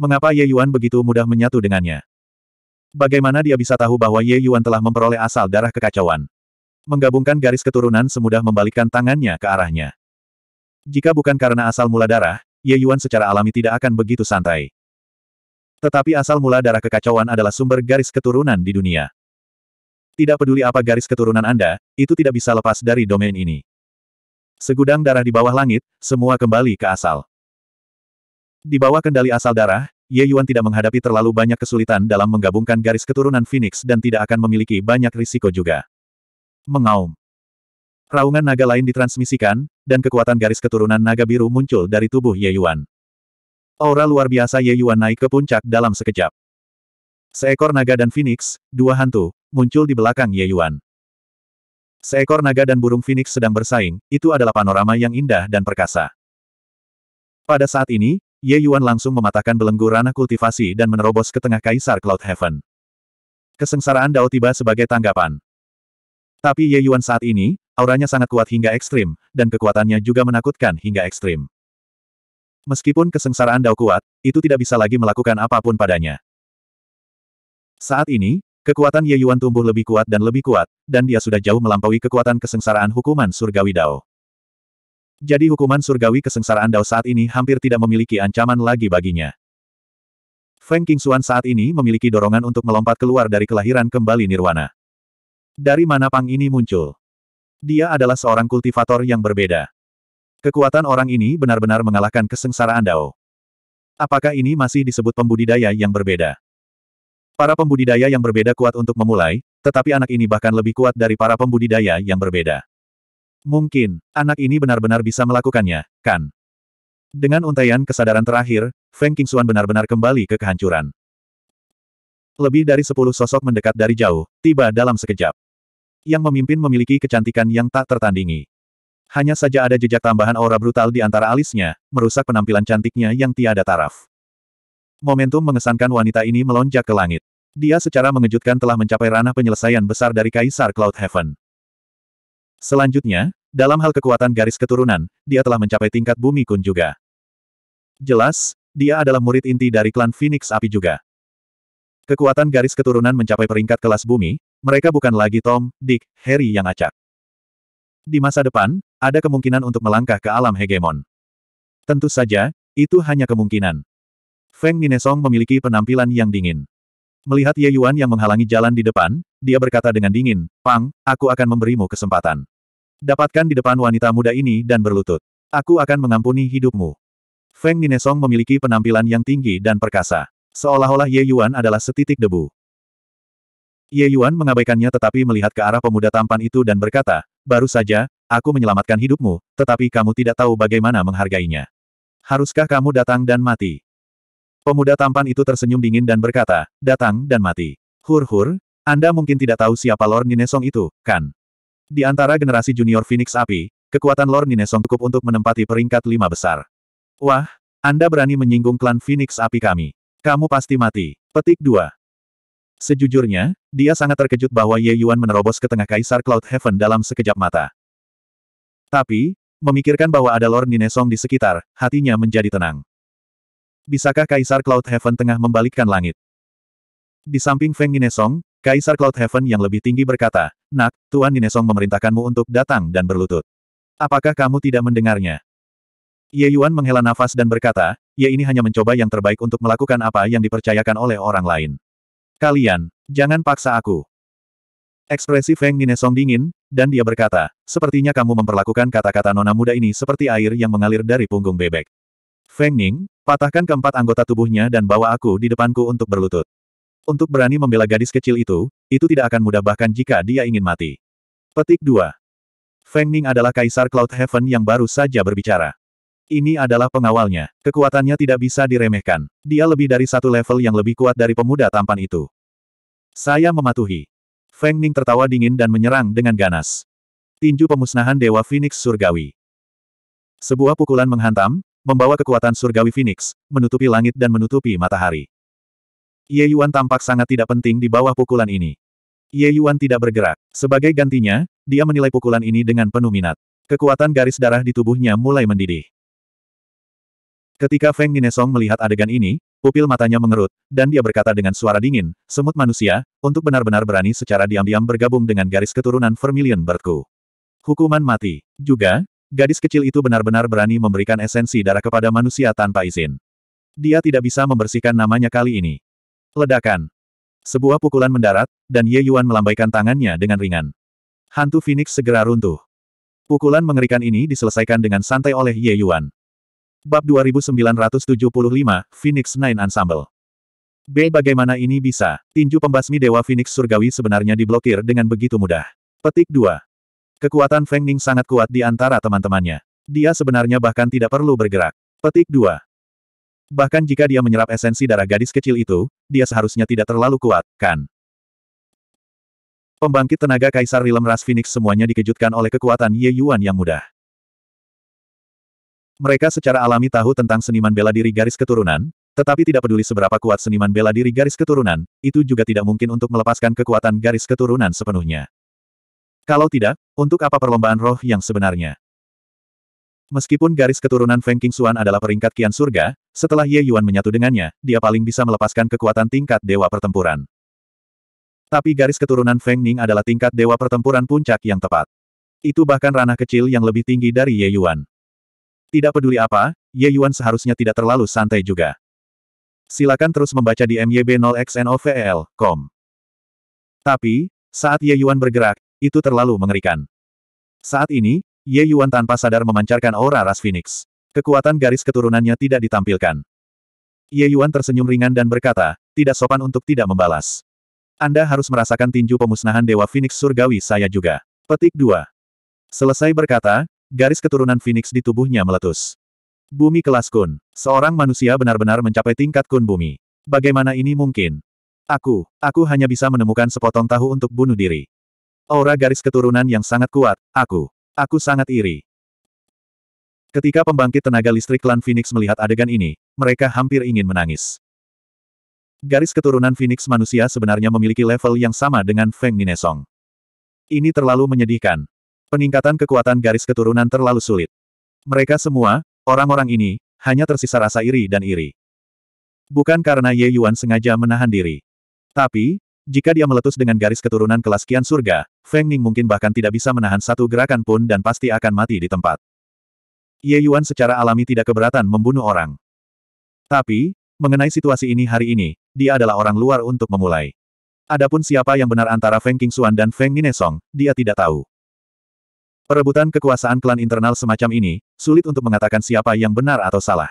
Mengapa Ye Yuan begitu mudah menyatu dengannya? Bagaimana dia bisa tahu bahwa Ye Yuan telah memperoleh asal darah kekacauan? Menggabungkan garis keturunan semudah membalikkan tangannya ke arahnya. Jika bukan karena asal mula darah, Ye Yuan secara alami tidak akan begitu santai. Tetapi asal mula darah kekacauan adalah sumber garis keturunan di dunia. Tidak peduli apa garis keturunan Anda, itu tidak bisa lepas dari domain ini. Segudang darah di bawah langit, semua kembali ke asal. Di bawah kendali asal darah, Ye Yuan tidak menghadapi terlalu banyak kesulitan dalam menggabungkan garis keturunan Phoenix dan tidak akan memiliki banyak risiko juga. Mengaum. Raungan naga lain ditransmisikan, dan kekuatan garis keturunan naga biru muncul dari tubuh Ye Yuan. Aura luar biasa Ye Yuan naik ke puncak dalam sekejap. Seekor naga dan phoenix, dua hantu, muncul di belakang Ye Yuan. Seekor naga dan burung phoenix sedang bersaing, itu adalah panorama yang indah dan perkasa. Pada saat ini, Ye Yuan langsung mematahkan belenggu ranah kultivasi dan menerobos ke tengah Kaisar Cloud Heaven. Kesengsaraan Dao tiba sebagai tanggapan. Tapi Ye Yuan saat ini, Auranya sangat kuat hingga ekstrim, dan kekuatannya juga menakutkan hingga ekstrim. Meskipun kesengsaraan Dao kuat, itu tidak bisa lagi melakukan apapun padanya. Saat ini, kekuatan Ye Yuan tumbuh lebih kuat dan lebih kuat, dan dia sudah jauh melampaui kekuatan kesengsaraan hukuman surgawi Dao. Jadi hukuman surgawi kesengsaraan Dao saat ini hampir tidak memiliki ancaman lagi baginya. Feng Qingxuan saat ini memiliki dorongan untuk melompat keluar dari kelahiran kembali Nirwana. Dari mana Pang ini muncul? Dia adalah seorang kultivator yang berbeda. Kekuatan orang ini benar-benar mengalahkan kesengsaraan Dao. Apakah ini masih disebut pembudidaya yang berbeda? Para pembudidaya yang berbeda kuat untuk memulai, tetapi anak ini bahkan lebih kuat dari para pembudidaya yang berbeda. Mungkin, anak ini benar-benar bisa melakukannya, kan? Dengan untaian kesadaran terakhir, Feng Qingxuan benar-benar kembali ke kehancuran. Lebih dari sepuluh sosok mendekat dari jauh, tiba dalam sekejap. Yang memimpin memiliki kecantikan yang tak tertandingi. Hanya saja ada jejak tambahan aura brutal di antara alisnya, merusak penampilan cantiknya yang tiada taraf. Momentum mengesankan wanita ini melonjak ke langit. Dia secara mengejutkan telah mencapai ranah penyelesaian besar dari Kaisar Cloud Heaven. Selanjutnya, dalam hal kekuatan garis keturunan, dia telah mencapai tingkat bumi kun juga. Jelas, dia adalah murid inti dari klan Phoenix Api juga. Kekuatan garis keturunan mencapai peringkat kelas bumi, mereka bukan lagi Tom, Dick, Harry yang acak. Di masa depan, ada kemungkinan untuk melangkah ke alam hegemon. Tentu saja, itu hanya kemungkinan. Feng Ninesong memiliki penampilan yang dingin. Melihat Ye Yuan yang menghalangi jalan di depan, dia berkata dengan dingin, Pang, aku akan memberimu kesempatan. Dapatkan di depan wanita muda ini dan berlutut. Aku akan mengampuni hidupmu. Feng Ninesong memiliki penampilan yang tinggi dan perkasa. Seolah-olah Ye Yuan adalah setitik debu. Ye Yuan mengabaikannya tetapi melihat ke arah pemuda tampan itu dan berkata, baru saja, aku menyelamatkan hidupmu, tetapi kamu tidak tahu bagaimana menghargainya. Haruskah kamu datang dan mati? Pemuda tampan itu tersenyum dingin dan berkata, datang dan mati. Hur-hur, Anda mungkin tidak tahu siapa Lord Ninesong itu, kan? Di antara generasi junior Phoenix Api, kekuatan Lord Ninesong cukup untuk menempati peringkat lima besar. Wah, Anda berani menyinggung klan Phoenix Api kami. Kamu pasti mati. Petik 2. Sejujurnya, dia sangat terkejut bahwa Ye Yuan menerobos ke tengah Kaisar Cloud Heaven dalam sekejap mata. Tapi, memikirkan bahwa ada Lord Ninesong di sekitar, hatinya menjadi tenang. Bisakah Kaisar Cloud Heaven tengah membalikkan langit? Di samping Feng Ninesong, Kaisar Cloud Heaven yang lebih tinggi berkata, Nak, Tuan Ninesong memerintahkanmu untuk datang dan berlutut. Apakah kamu tidak mendengarnya? Ye Yuan menghela nafas dan berkata, Ye ini hanya mencoba yang terbaik untuk melakukan apa yang dipercayakan oleh orang lain. Kalian, jangan paksa aku. Ekspresi Feng Ninesong dingin, dan dia berkata, sepertinya kamu memperlakukan kata-kata nona muda ini seperti air yang mengalir dari punggung bebek. Feng Ning, patahkan keempat anggota tubuhnya dan bawa aku di depanku untuk berlutut. Untuk berani membela gadis kecil itu, itu tidak akan mudah bahkan jika dia ingin mati. Petik 2. Feng Ning adalah Kaisar Cloud Heaven yang baru saja berbicara. Ini adalah pengawalnya. Kekuatannya tidak bisa diremehkan. Dia lebih dari satu level yang lebih kuat dari pemuda tampan itu. Saya mematuhi. Feng Ning tertawa dingin dan menyerang dengan ganas. Tinju pemusnahan Dewa Phoenix Surgawi. Sebuah pukulan menghantam, membawa kekuatan Surgawi Phoenix, menutupi langit dan menutupi matahari. Ye Yuan tampak sangat tidak penting di bawah pukulan ini. Ye Yuan tidak bergerak. Sebagai gantinya, dia menilai pukulan ini dengan penuh minat. Kekuatan garis darah di tubuhnya mulai mendidih. Ketika Feng Ninesong melihat adegan ini, Pupil matanya mengerut, dan dia berkata dengan suara dingin, semut manusia, untuk benar-benar berani secara diam-diam bergabung dengan garis keturunan Vermilion Birdku. Hukuman mati. Juga, gadis kecil itu benar-benar berani memberikan esensi darah kepada manusia tanpa izin. Dia tidak bisa membersihkan namanya kali ini. Ledakan. Sebuah pukulan mendarat, dan Ye Yuan melambaikan tangannya dengan ringan. Hantu Phoenix segera runtuh. Pukulan mengerikan ini diselesaikan dengan santai oleh Ye Yuan. Bab 2975, Phoenix Nine Ensemble. B. Bagaimana ini bisa? Tinju pembasmi Dewa Phoenix Surgawi sebenarnya diblokir dengan begitu mudah. Petik 2. Kekuatan Feng Ning sangat kuat di antara teman-temannya. Dia sebenarnya bahkan tidak perlu bergerak. Petik 2. Bahkan jika dia menyerap esensi darah gadis kecil itu, dia seharusnya tidak terlalu kuat, kan? Pembangkit tenaga Kaisar Rilem Ras Phoenix semuanya dikejutkan oleh kekuatan Ye Yuan yang mudah. Mereka secara alami tahu tentang seniman bela diri garis keturunan, tetapi tidak peduli seberapa kuat seniman bela diri garis keturunan, itu juga tidak mungkin untuk melepaskan kekuatan garis keturunan sepenuhnya. Kalau tidak, untuk apa perlombaan roh yang sebenarnya? Meskipun garis keturunan Feng Xuan adalah peringkat kian surga, setelah Ye Yuan menyatu dengannya, dia paling bisa melepaskan kekuatan tingkat dewa pertempuran. Tapi garis keturunan Feng Ning adalah tingkat dewa pertempuran puncak yang tepat. Itu bahkan ranah kecil yang lebih tinggi dari Ye Yuan. Tidak peduli apa, Ye Yuan seharusnya tidak terlalu santai juga. Silakan terus membaca di myb0xnovel.com. Tapi, saat Ye Yuan bergerak, itu terlalu mengerikan. Saat ini, Ye Yuan tanpa sadar memancarkan aura ras Phoenix. Kekuatan garis keturunannya tidak ditampilkan. Ye Yuan tersenyum ringan dan berkata, tidak sopan untuk tidak membalas. Anda harus merasakan tinju pemusnahan Dewa Phoenix Surgawi saya juga. Petik 2. Selesai berkata, garis keturunan Phoenix di tubuhnya meletus. Bumi kelas kun. Seorang manusia benar-benar mencapai tingkat kun bumi. Bagaimana ini mungkin? Aku, aku hanya bisa menemukan sepotong tahu untuk bunuh diri. Aura garis keturunan yang sangat kuat, aku. Aku sangat iri. Ketika pembangkit tenaga listrik klan Phoenix melihat adegan ini, mereka hampir ingin menangis. Garis keturunan Phoenix manusia sebenarnya memiliki level yang sama dengan Feng Ninesong. Ini terlalu menyedihkan, Peningkatan kekuatan garis keturunan terlalu sulit. Mereka semua, orang-orang ini, hanya tersisa rasa iri dan iri. Bukan karena Ye Yuan sengaja menahan diri. Tapi, jika dia meletus dengan garis keturunan kelas kian surga, Feng Ning mungkin bahkan tidak bisa menahan satu gerakan pun dan pasti akan mati di tempat. Ye Yuan secara alami tidak keberatan membunuh orang. Tapi, mengenai situasi ini hari ini, dia adalah orang luar untuk memulai. Adapun siapa yang benar antara Feng Qingxuan dan Feng Ninesong, dia tidak tahu. Perebutan kekuasaan klan internal semacam ini, sulit untuk mengatakan siapa yang benar atau salah.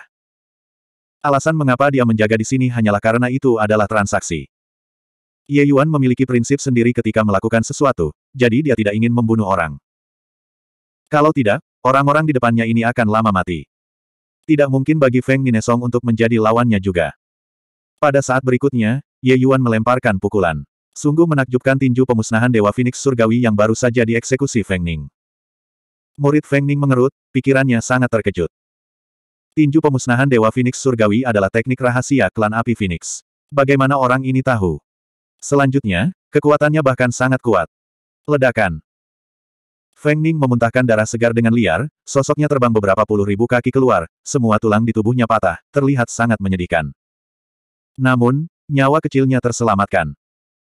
Alasan mengapa dia menjaga di sini hanyalah karena itu adalah transaksi. Ye Yuan memiliki prinsip sendiri ketika melakukan sesuatu, jadi dia tidak ingin membunuh orang. Kalau tidak, orang-orang di depannya ini akan lama mati. Tidak mungkin bagi Feng Ninesong untuk menjadi lawannya juga. Pada saat berikutnya, Ye Yuan melemparkan pukulan. Sungguh menakjubkan tinju pemusnahan Dewa Phoenix Surgawi yang baru saja dieksekusi Feng Ning. Murid Feng Ning mengerut, pikirannya sangat terkejut. Tinju pemusnahan Dewa Phoenix Surgawi adalah teknik rahasia klan api Phoenix. Bagaimana orang ini tahu? Selanjutnya, kekuatannya bahkan sangat kuat. Ledakan. Feng Ning memuntahkan darah segar dengan liar, sosoknya terbang beberapa puluh ribu kaki keluar, semua tulang di tubuhnya patah, terlihat sangat menyedihkan. Namun, nyawa kecilnya terselamatkan.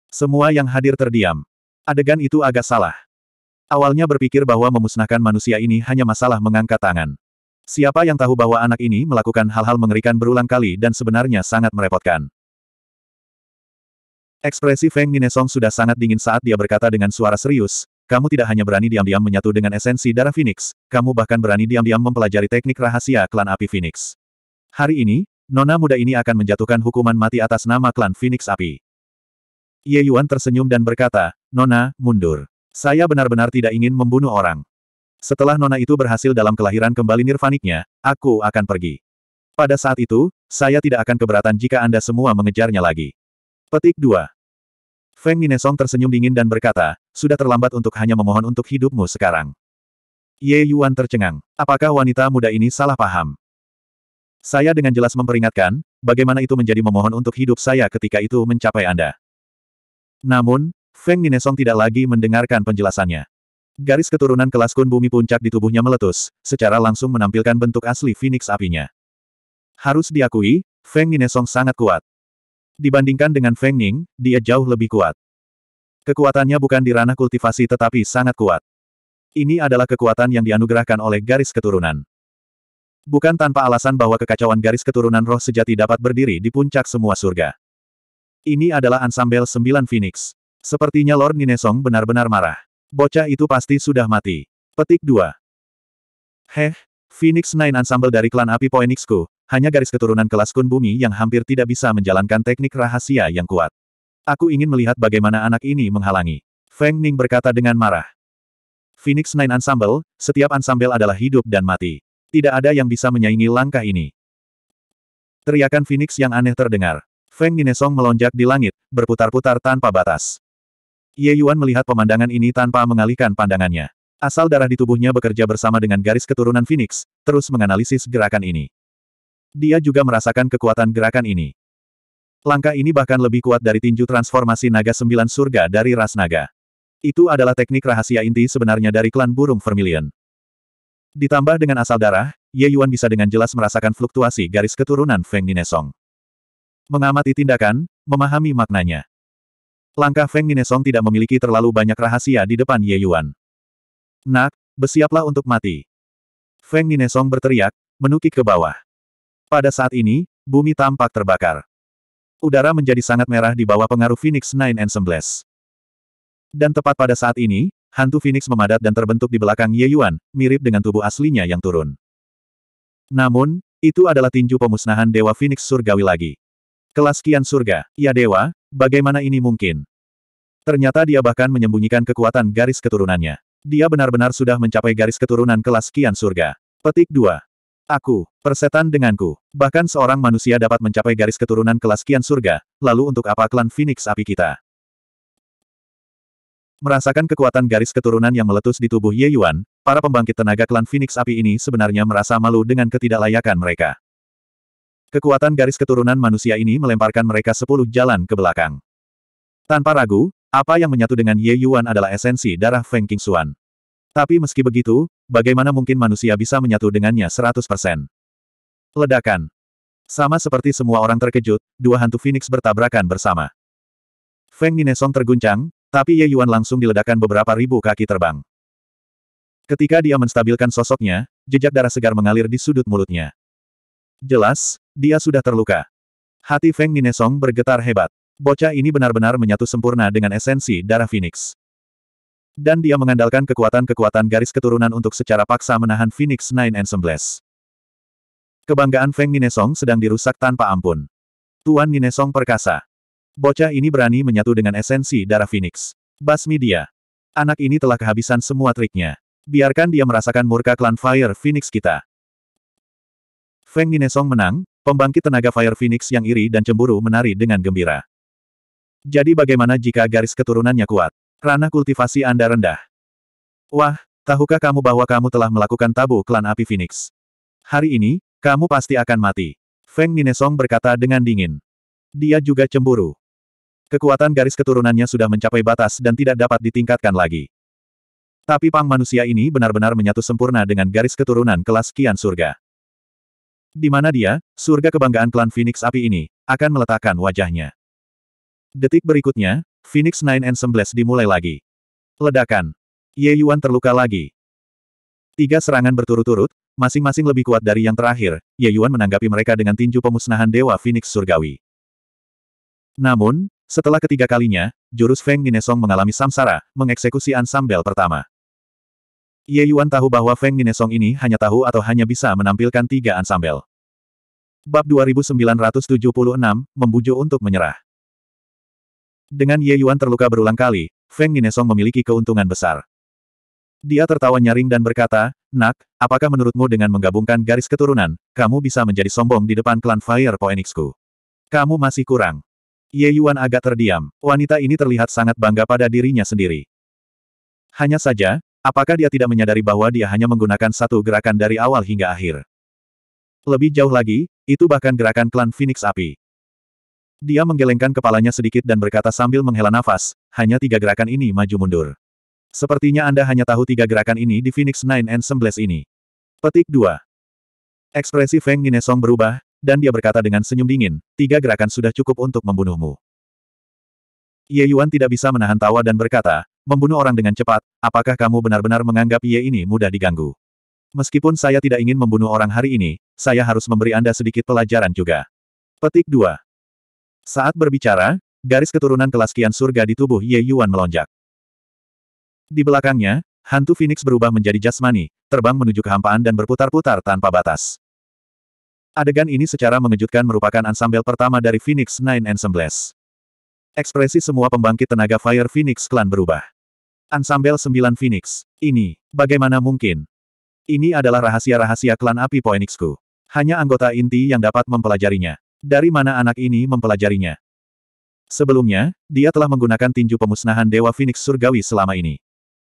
Semua yang hadir terdiam. Adegan itu agak salah. Awalnya berpikir bahwa memusnahkan manusia ini hanya masalah mengangkat tangan. Siapa yang tahu bahwa anak ini melakukan hal-hal mengerikan berulang kali dan sebenarnya sangat merepotkan. Ekspresi Feng Ninesong sudah sangat dingin saat dia berkata dengan suara serius, kamu tidak hanya berani diam-diam menyatu dengan esensi darah Phoenix, kamu bahkan berani diam-diam mempelajari teknik rahasia klan api Phoenix. Hari ini, nona muda ini akan menjatuhkan hukuman mati atas nama klan Phoenix Api. Ye Yuan tersenyum dan berkata, Nona, mundur. Saya benar-benar tidak ingin membunuh orang. Setelah nona itu berhasil dalam kelahiran kembali nirvaniknya, aku akan pergi. Pada saat itu, saya tidak akan keberatan jika Anda semua mengejarnya lagi. Petik 2. Feng Ninesong tersenyum dingin dan berkata, sudah terlambat untuk hanya memohon untuk hidupmu sekarang. Ye Yuan tercengang. Apakah wanita muda ini salah paham? Saya dengan jelas memperingatkan, bagaimana itu menjadi memohon untuk hidup saya ketika itu mencapai Anda. Namun, Feng Ninesong tidak lagi mendengarkan penjelasannya. Garis keturunan kelas kun bumi puncak di tubuhnya meletus, secara langsung menampilkan bentuk asli Phoenix apinya. Harus diakui, Feng Ninesong sangat kuat. Dibandingkan dengan Feng Ning, dia jauh lebih kuat. Kekuatannya bukan di ranah kultivasi tetapi sangat kuat. Ini adalah kekuatan yang dianugerahkan oleh garis keturunan. Bukan tanpa alasan bahwa kekacauan garis keturunan roh sejati dapat berdiri di puncak semua surga. Ini adalah ansambel sembilan Phoenix. Sepertinya Lord Ninesong benar-benar marah. Bocah itu pasti sudah mati. Petik 2. Heh, Phoenix Nine Ensemble dari klan api Poenixku, hanya garis keturunan kelas kun bumi yang hampir tidak bisa menjalankan teknik rahasia yang kuat. Aku ingin melihat bagaimana anak ini menghalangi. Feng Ning berkata dengan marah. Phoenix Nine Ensemble, setiap ensemble adalah hidup dan mati. Tidak ada yang bisa menyaingi langkah ini. Teriakan Phoenix yang aneh terdengar. Feng Ninesong melonjak di langit, berputar-putar tanpa batas. Ye Yuan melihat pemandangan ini tanpa mengalihkan pandangannya. Asal darah di tubuhnya bekerja bersama dengan garis keturunan Phoenix, terus menganalisis gerakan ini. Dia juga merasakan kekuatan gerakan ini. Langkah ini bahkan lebih kuat dari tinju transformasi naga sembilan surga dari ras naga. Itu adalah teknik rahasia inti sebenarnya dari klan burung vermilion. Ditambah dengan asal darah, Ye Yuan bisa dengan jelas merasakan fluktuasi garis keturunan Feng Ninesong. Mengamati tindakan, memahami maknanya. Langkah Feng Ninesong tidak memiliki terlalu banyak rahasia di depan Ye Yuan. Nak, bersiaplah untuk mati. Feng Ninesong berteriak, menukik ke bawah. Pada saat ini, bumi tampak terbakar. Udara menjadi sangat merah di bawah pengaruh Phoenix Nine Ensembles. Dan tepat pada saat ini, hantu Phoenix memadat dan terbentuk di belakang Ye Yuan, mirip dengan tubuh aslinya yang turun. Namun, itu adalah tinju pemusnahan Dewa Phoenix Surgawi lagi. Kelas Kian Surga, ya Dewa, Bagaimana ini mungkin? Ternyata dia bahkan menyembunyikan kekuatan garis keturunannya. Dia benar-benar sudah mencapai garis keturunan kelas kian surga. Petik 2. Aku, persetan denganku. Bahkan seorang manusia dapat mencapai garis keturunan kelas kian surga, lalu untuk apa klan Phoenix api kita? Merasakan kekuatan garis keturunan yang meletus di tubuh Ye Yuan, para pembangkit tenaga klan Phoenix api ini sebenarnya merasa malu dengan ketidaklayakan mereka. Kekuatan garis keturunan manusia ini melemparkan mereka sepuluh jalan ke belakang. Tanpa ragu, apa yang menyatu dengan Ye Yuan adalah esensi darah Feng Xuan. Tapi meski begitu, bagaimana mungkin manusia bisa menyatu dengannya 100%? Ledakan. Sama seperti semua orang terkejut, dua hantu Phoenix bertabrakan bersama. Feng Ninesong terguncang, tapi Ye Yuan langsung diledakkan beberapa ribu kaki terbang. Ketika dia menstabilkan sosoknya, jejak darah segar mengalir di sudut mulutnya. Jelas, dia sudah terluka. Hati Feng Ninesong bergetar hebat. Bocah ini benar-benar menyatu sempurna dengan esensi darah Phoenix. Dan dia mengandalkan kekuatan-kekuatan garis keturunan untuk secara paksa menahan Phoenix Nine Ensembles. Kebanggaan Feng Ninesong sedang dirusak tanpa ampun. Tuan Ninesong perkasa. Bocah ini berani menyatu dengan esensi darah Phoenix. Basmi dia. Anak ini telah kehabisan semua triknya. Biarkan dia merasakan murka klan Fire Phoenix kita. Feng Ninesong menang, pembangkit tenaga Fire Phoenix yang iri dan cemburu menari dengan gembira. Jadi bagaimana jika garis keturunannya kuat? Ranah kultivasi Anda rendah. Wah, tahukah kamu bahwa kamu telah melakukan tabu klan api Phoenix? Hari ini, kamu pasti akan mati. Feng Ninesong berkata dengan dingin. Dia juga cemburu. Kekuatan garis keturunannya sudah mencapai batas dan tidak dapat ditingkatkan lagi. Tapi pang manusia ini benar-benar menyatu sempurna dengan garis keturunan kelas kian surga. Di mana dia, surga kebanggaan klan Phoenix Api ini, akan meletakkan wajahnya. Detik berikutnya, Phoenix Nine Ensembles dimulai lagi. Ledakan. Ye Yuan terluka lagi. Tiga serangan berturut-turut, masing-masing lebih kuat dari yang terakhir, Ye Yuan menanggapi mereka dengan tinju pemusnahan Dewa Phoenix Surgawi. Namun, setelah ketiga kalinya, jurus Feng Ninesong mengalami samsara, mengeksekusi ansambel pertama. Ye Yuan tahu bahwa Feng Minesong ini hanya tahu atau hanya bisa menampilkan tiga ansambel. Bab 2976, Membujuk untuk menyerah. Dengan Ye Yuan terluka berulang kali, Feng Minesong memiliki keuntungan besar. Dia tertawa nyaring dan berkata, Nak, apakah menurutmu dengan menggabungkan garis keturunan, kamu bisa menjadi sombong di depan klan Fire Poenixku? Kamu masih kurang. Ye Yuan agak terdiam. Wanita ini terlihat sangat bangga pada dirinya sendiri. Hanya saja, Apakah dia tidak menyadari bahwa dia hanya menggunakan satu gerakan dari awal hingga akhir? Lebih jauh lagi, itu bahkan gerakan klan Phoenix Api. Dia menggelengkan kepalanya sedikit dan berkata sambil menghela nafas, hanya tiga gerakan ini maju-mundur. Sepertinya Anda hanya tahu tiga gerakan ini di Phoenix Nine and 11 ini. Petik 2. Ekspresi Feng Ninesong berubah, dan dia berkata dengan senyum dingin, tiga gerakan sudah cukup untuk membunuhmu. Ye Yuan tidak bisa menahan tawa dan berkata, membunuh orang dengan cepat, apakah kamu benar-benar menganggap Ye ini mudah diganggu? Meskipun saya tidak ingin membunuh orang hari ini, saya harus memberi Anda sedikit pelajaran juga. Petik 2. Saat berbicara, garis keturunan kelas kian surga di tubuh Ye Yuan melonjak. Di belakangnya, hantu Phoenix berubah menjadi jasmani, terbang menuju kehampaan dan berputar-putar tanpa batas. Adegan ini secara mengejutkan merupakan ansambel pertama dari Phoenix Nine Ensembles. Ekspresi semua pembangkit tenaga Fire Phoenix Clan berubah. Ansambel sembilan Phoenix. Ini, bagaimana mungkin? Ini adalah rahasia-rahasia klan api Poenixku. Hanya anggota inti yang dapat mempelajarinya. Dari mana anak ini mempelajarinya? Sebelumnya, dia telah menggunakan tinju pemusnahan Dewa Phoenix Surgawi selama ini.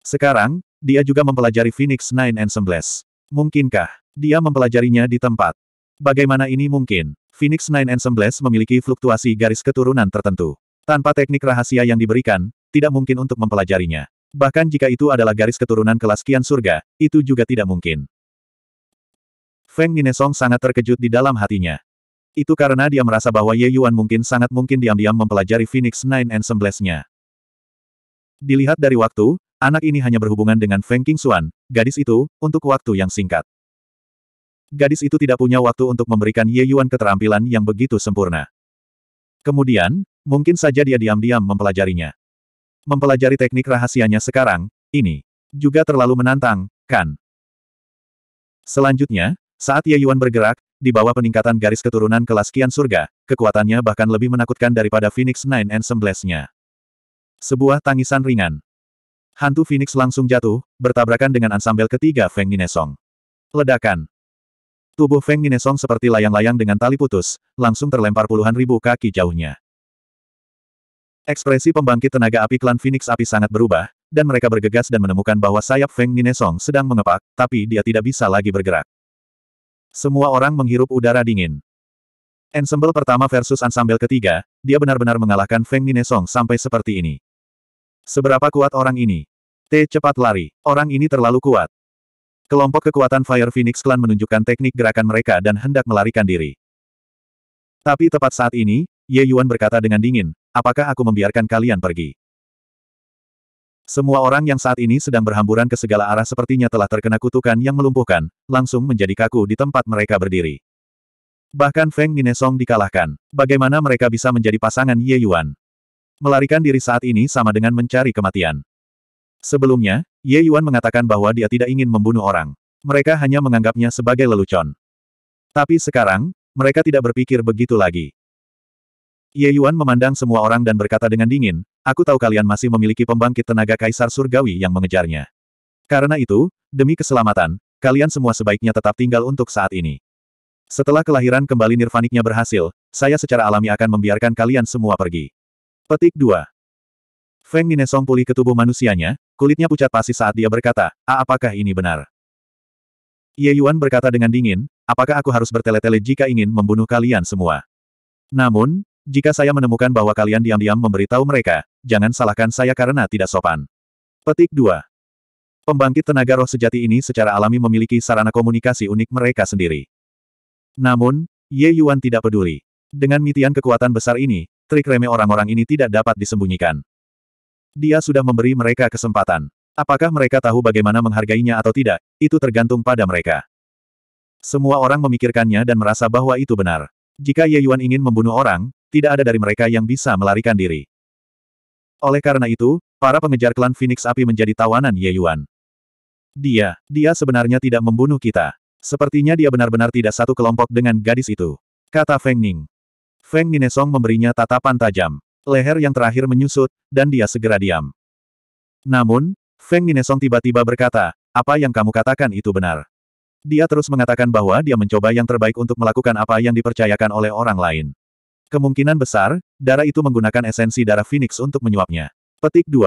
Sekarang, dia juga mempelajari Phoenix Nine Ensembles. Mungkinkah dia mempelajarinya di tempat? Bagaimana ini mungkin? Phoenix Nine Ensembles memiliki fluktuasi garis keturunan tertentu. Tanpa teknik rahasia yang diberikan, tidak mungkin untuk mempelajarinya. Bahkan jika itu adalah garis keturunan kelas kian surga, itu juga tidak mungkin. Feng Ninesong sangat terkejut di dalam hatinya. Itu karena dia merasa bahwa Ye Yuan mungkin sangat mungkin diam-diam mempelajari Phoenix Nine Ensembles-nya. Dilihat dari waktu, anak ini hanya berhubungan dengan Feng Xuan, gadis itu, untuk waktu yang singkat. Gadis itu tidak punya waktu untuk memberikan Ye Yuan keterampilan yang begitu sempurna. Kemudian, mungkin saja dia diam-diam mempelajarinya. Mempelajari teknik rahasianya sekarang, ini juga terlalu menantang, kan? Selanjutnya, saat Ye Yuan bergerak, di bawah peningkatan garis keturunan kelas Kian Surga, kekuatannya bahkan lebih menakutkan daripada Phoenix Nine and Semblesnya. Sebuah tangisan ringan. Hantu Phoenix langsung jatuh, bertabrakan dengan ansambel ketiga Feng Ninesong. Ledakan. Tubuh Feng Ninesong seperti layang-layang dengan tali putus, langsung terlempar puluhan ribu kaki jauhnya. Ekspresi pembangkit tenaga api klan Phoenix Api sangat berubah, dan mereka bergegas dan menemukan bahwa sayap Feng Ninesong sedang mengepak, tapi dia tidak bisa lagi bergerak. Semua orang menghirup udara dingin. Ensemble pertama versus ensemble ketiga, dia benar-benar mengalahkan Feng Ninesong sampai seperti ini. Seberapa kuat orang ini? T cepat lari, orang ini terlalu kuat. Kelompok kekuatan Fire Phoenix Clan menunjukkan teknik gerakan mereka dan hendak melarikan diri. Tapi tepat saat ini, Ye Yuan berkata dengan dingin, apakah aku membiarkan kalian pergi? Semua orang yang saat ini sedang berhamburan ke segala arah sepertinya telah terkena kutukan yang melumpuhkan, langsung menjadi kaku di tempat mereka berdiri. Bahkan Feng Ninesong dikalahkan. Bagaimana mereka bisa menjadi pasangan Ye Yuan? Melarikan diri saat ini sama dengan mencari kematian. Sebelumnya, Ye Yuan mengatakan bahwa dia tidak ingin membunuh orang. Mereka hanya menganggapnya sebagai lelucon. Tapi sekarang, mereka tidak berpikir begitu lagi. Ye Yuan memandang semua orang dan berkata dengan dingin, aku tahu kalian masih memiliki pembangkit tenaga kaisar surgawi yang mengejarnya. Karena itu, demi keselamatan, kalian semua sebaiknya tetap tinggal untuk saat ini. Setelah kelahiran kembali nirvaniknya berhasil, saya secara alami akan membiarkan kalian semua pergi. Petik 2. Feng Ninesong pulih ke tubuh manusianya, kulitnya pucat pasi saat dia berkata, A apakah ini benar? Ye Yuan berkata dengan dingin, apakah aku harus bertele-tele jika ingin membunuh kalian semua? Namun, jika saya menemukan bahwa kalian diam-diam memberitahu mereka, jangan salahkan saya karena tidak sopan. Petik 2. Pembangkit tenaga roh sejati ini secara alami memiliki sarana komunikasi unik mereka sendiri. Namun, Ye Yuan tidak peduli. Dengan mitian kekuatan besar ini, trik remeh orang-orang ini tidak dapat disembunyikan. Dia sudah memberi mereka kesempatan. Apakah mereka tahu bagaimana menghargainya atau tidak, itu tergantung pada mereka. Semua orang memikirkannya dan merasa bahwa itu benar. Jika Ye Yuan ingin membunuh orang, tidak ada dari mereka yang bisa melarikan diri. Oleh karena itu, para pengejar klan Phoenix Api menjadi tawanan Ye Yuan. Dia, dia sebenarnya tidak membunuh kita. Sepertinya dia benar-benar tidak satu kelompok dengan gadis itu. Kata Feng Ning. Feng Ninesong memberinya tatapan tajam. Leher yang terakhir menyusut, dan dia segera diam. Namun, Feng Ninesong tiba-tiba berkata, apa yang kamu katakan itu benar. Dia terus mengatakan bahwa dia mencoba yang terbaik untuk melakukan apa yang dipercayakan oleh orang lain. Kemungkinan besar, darah itu menggunakan esensi darah Phoenix untuk menyuapnya. Petik 2.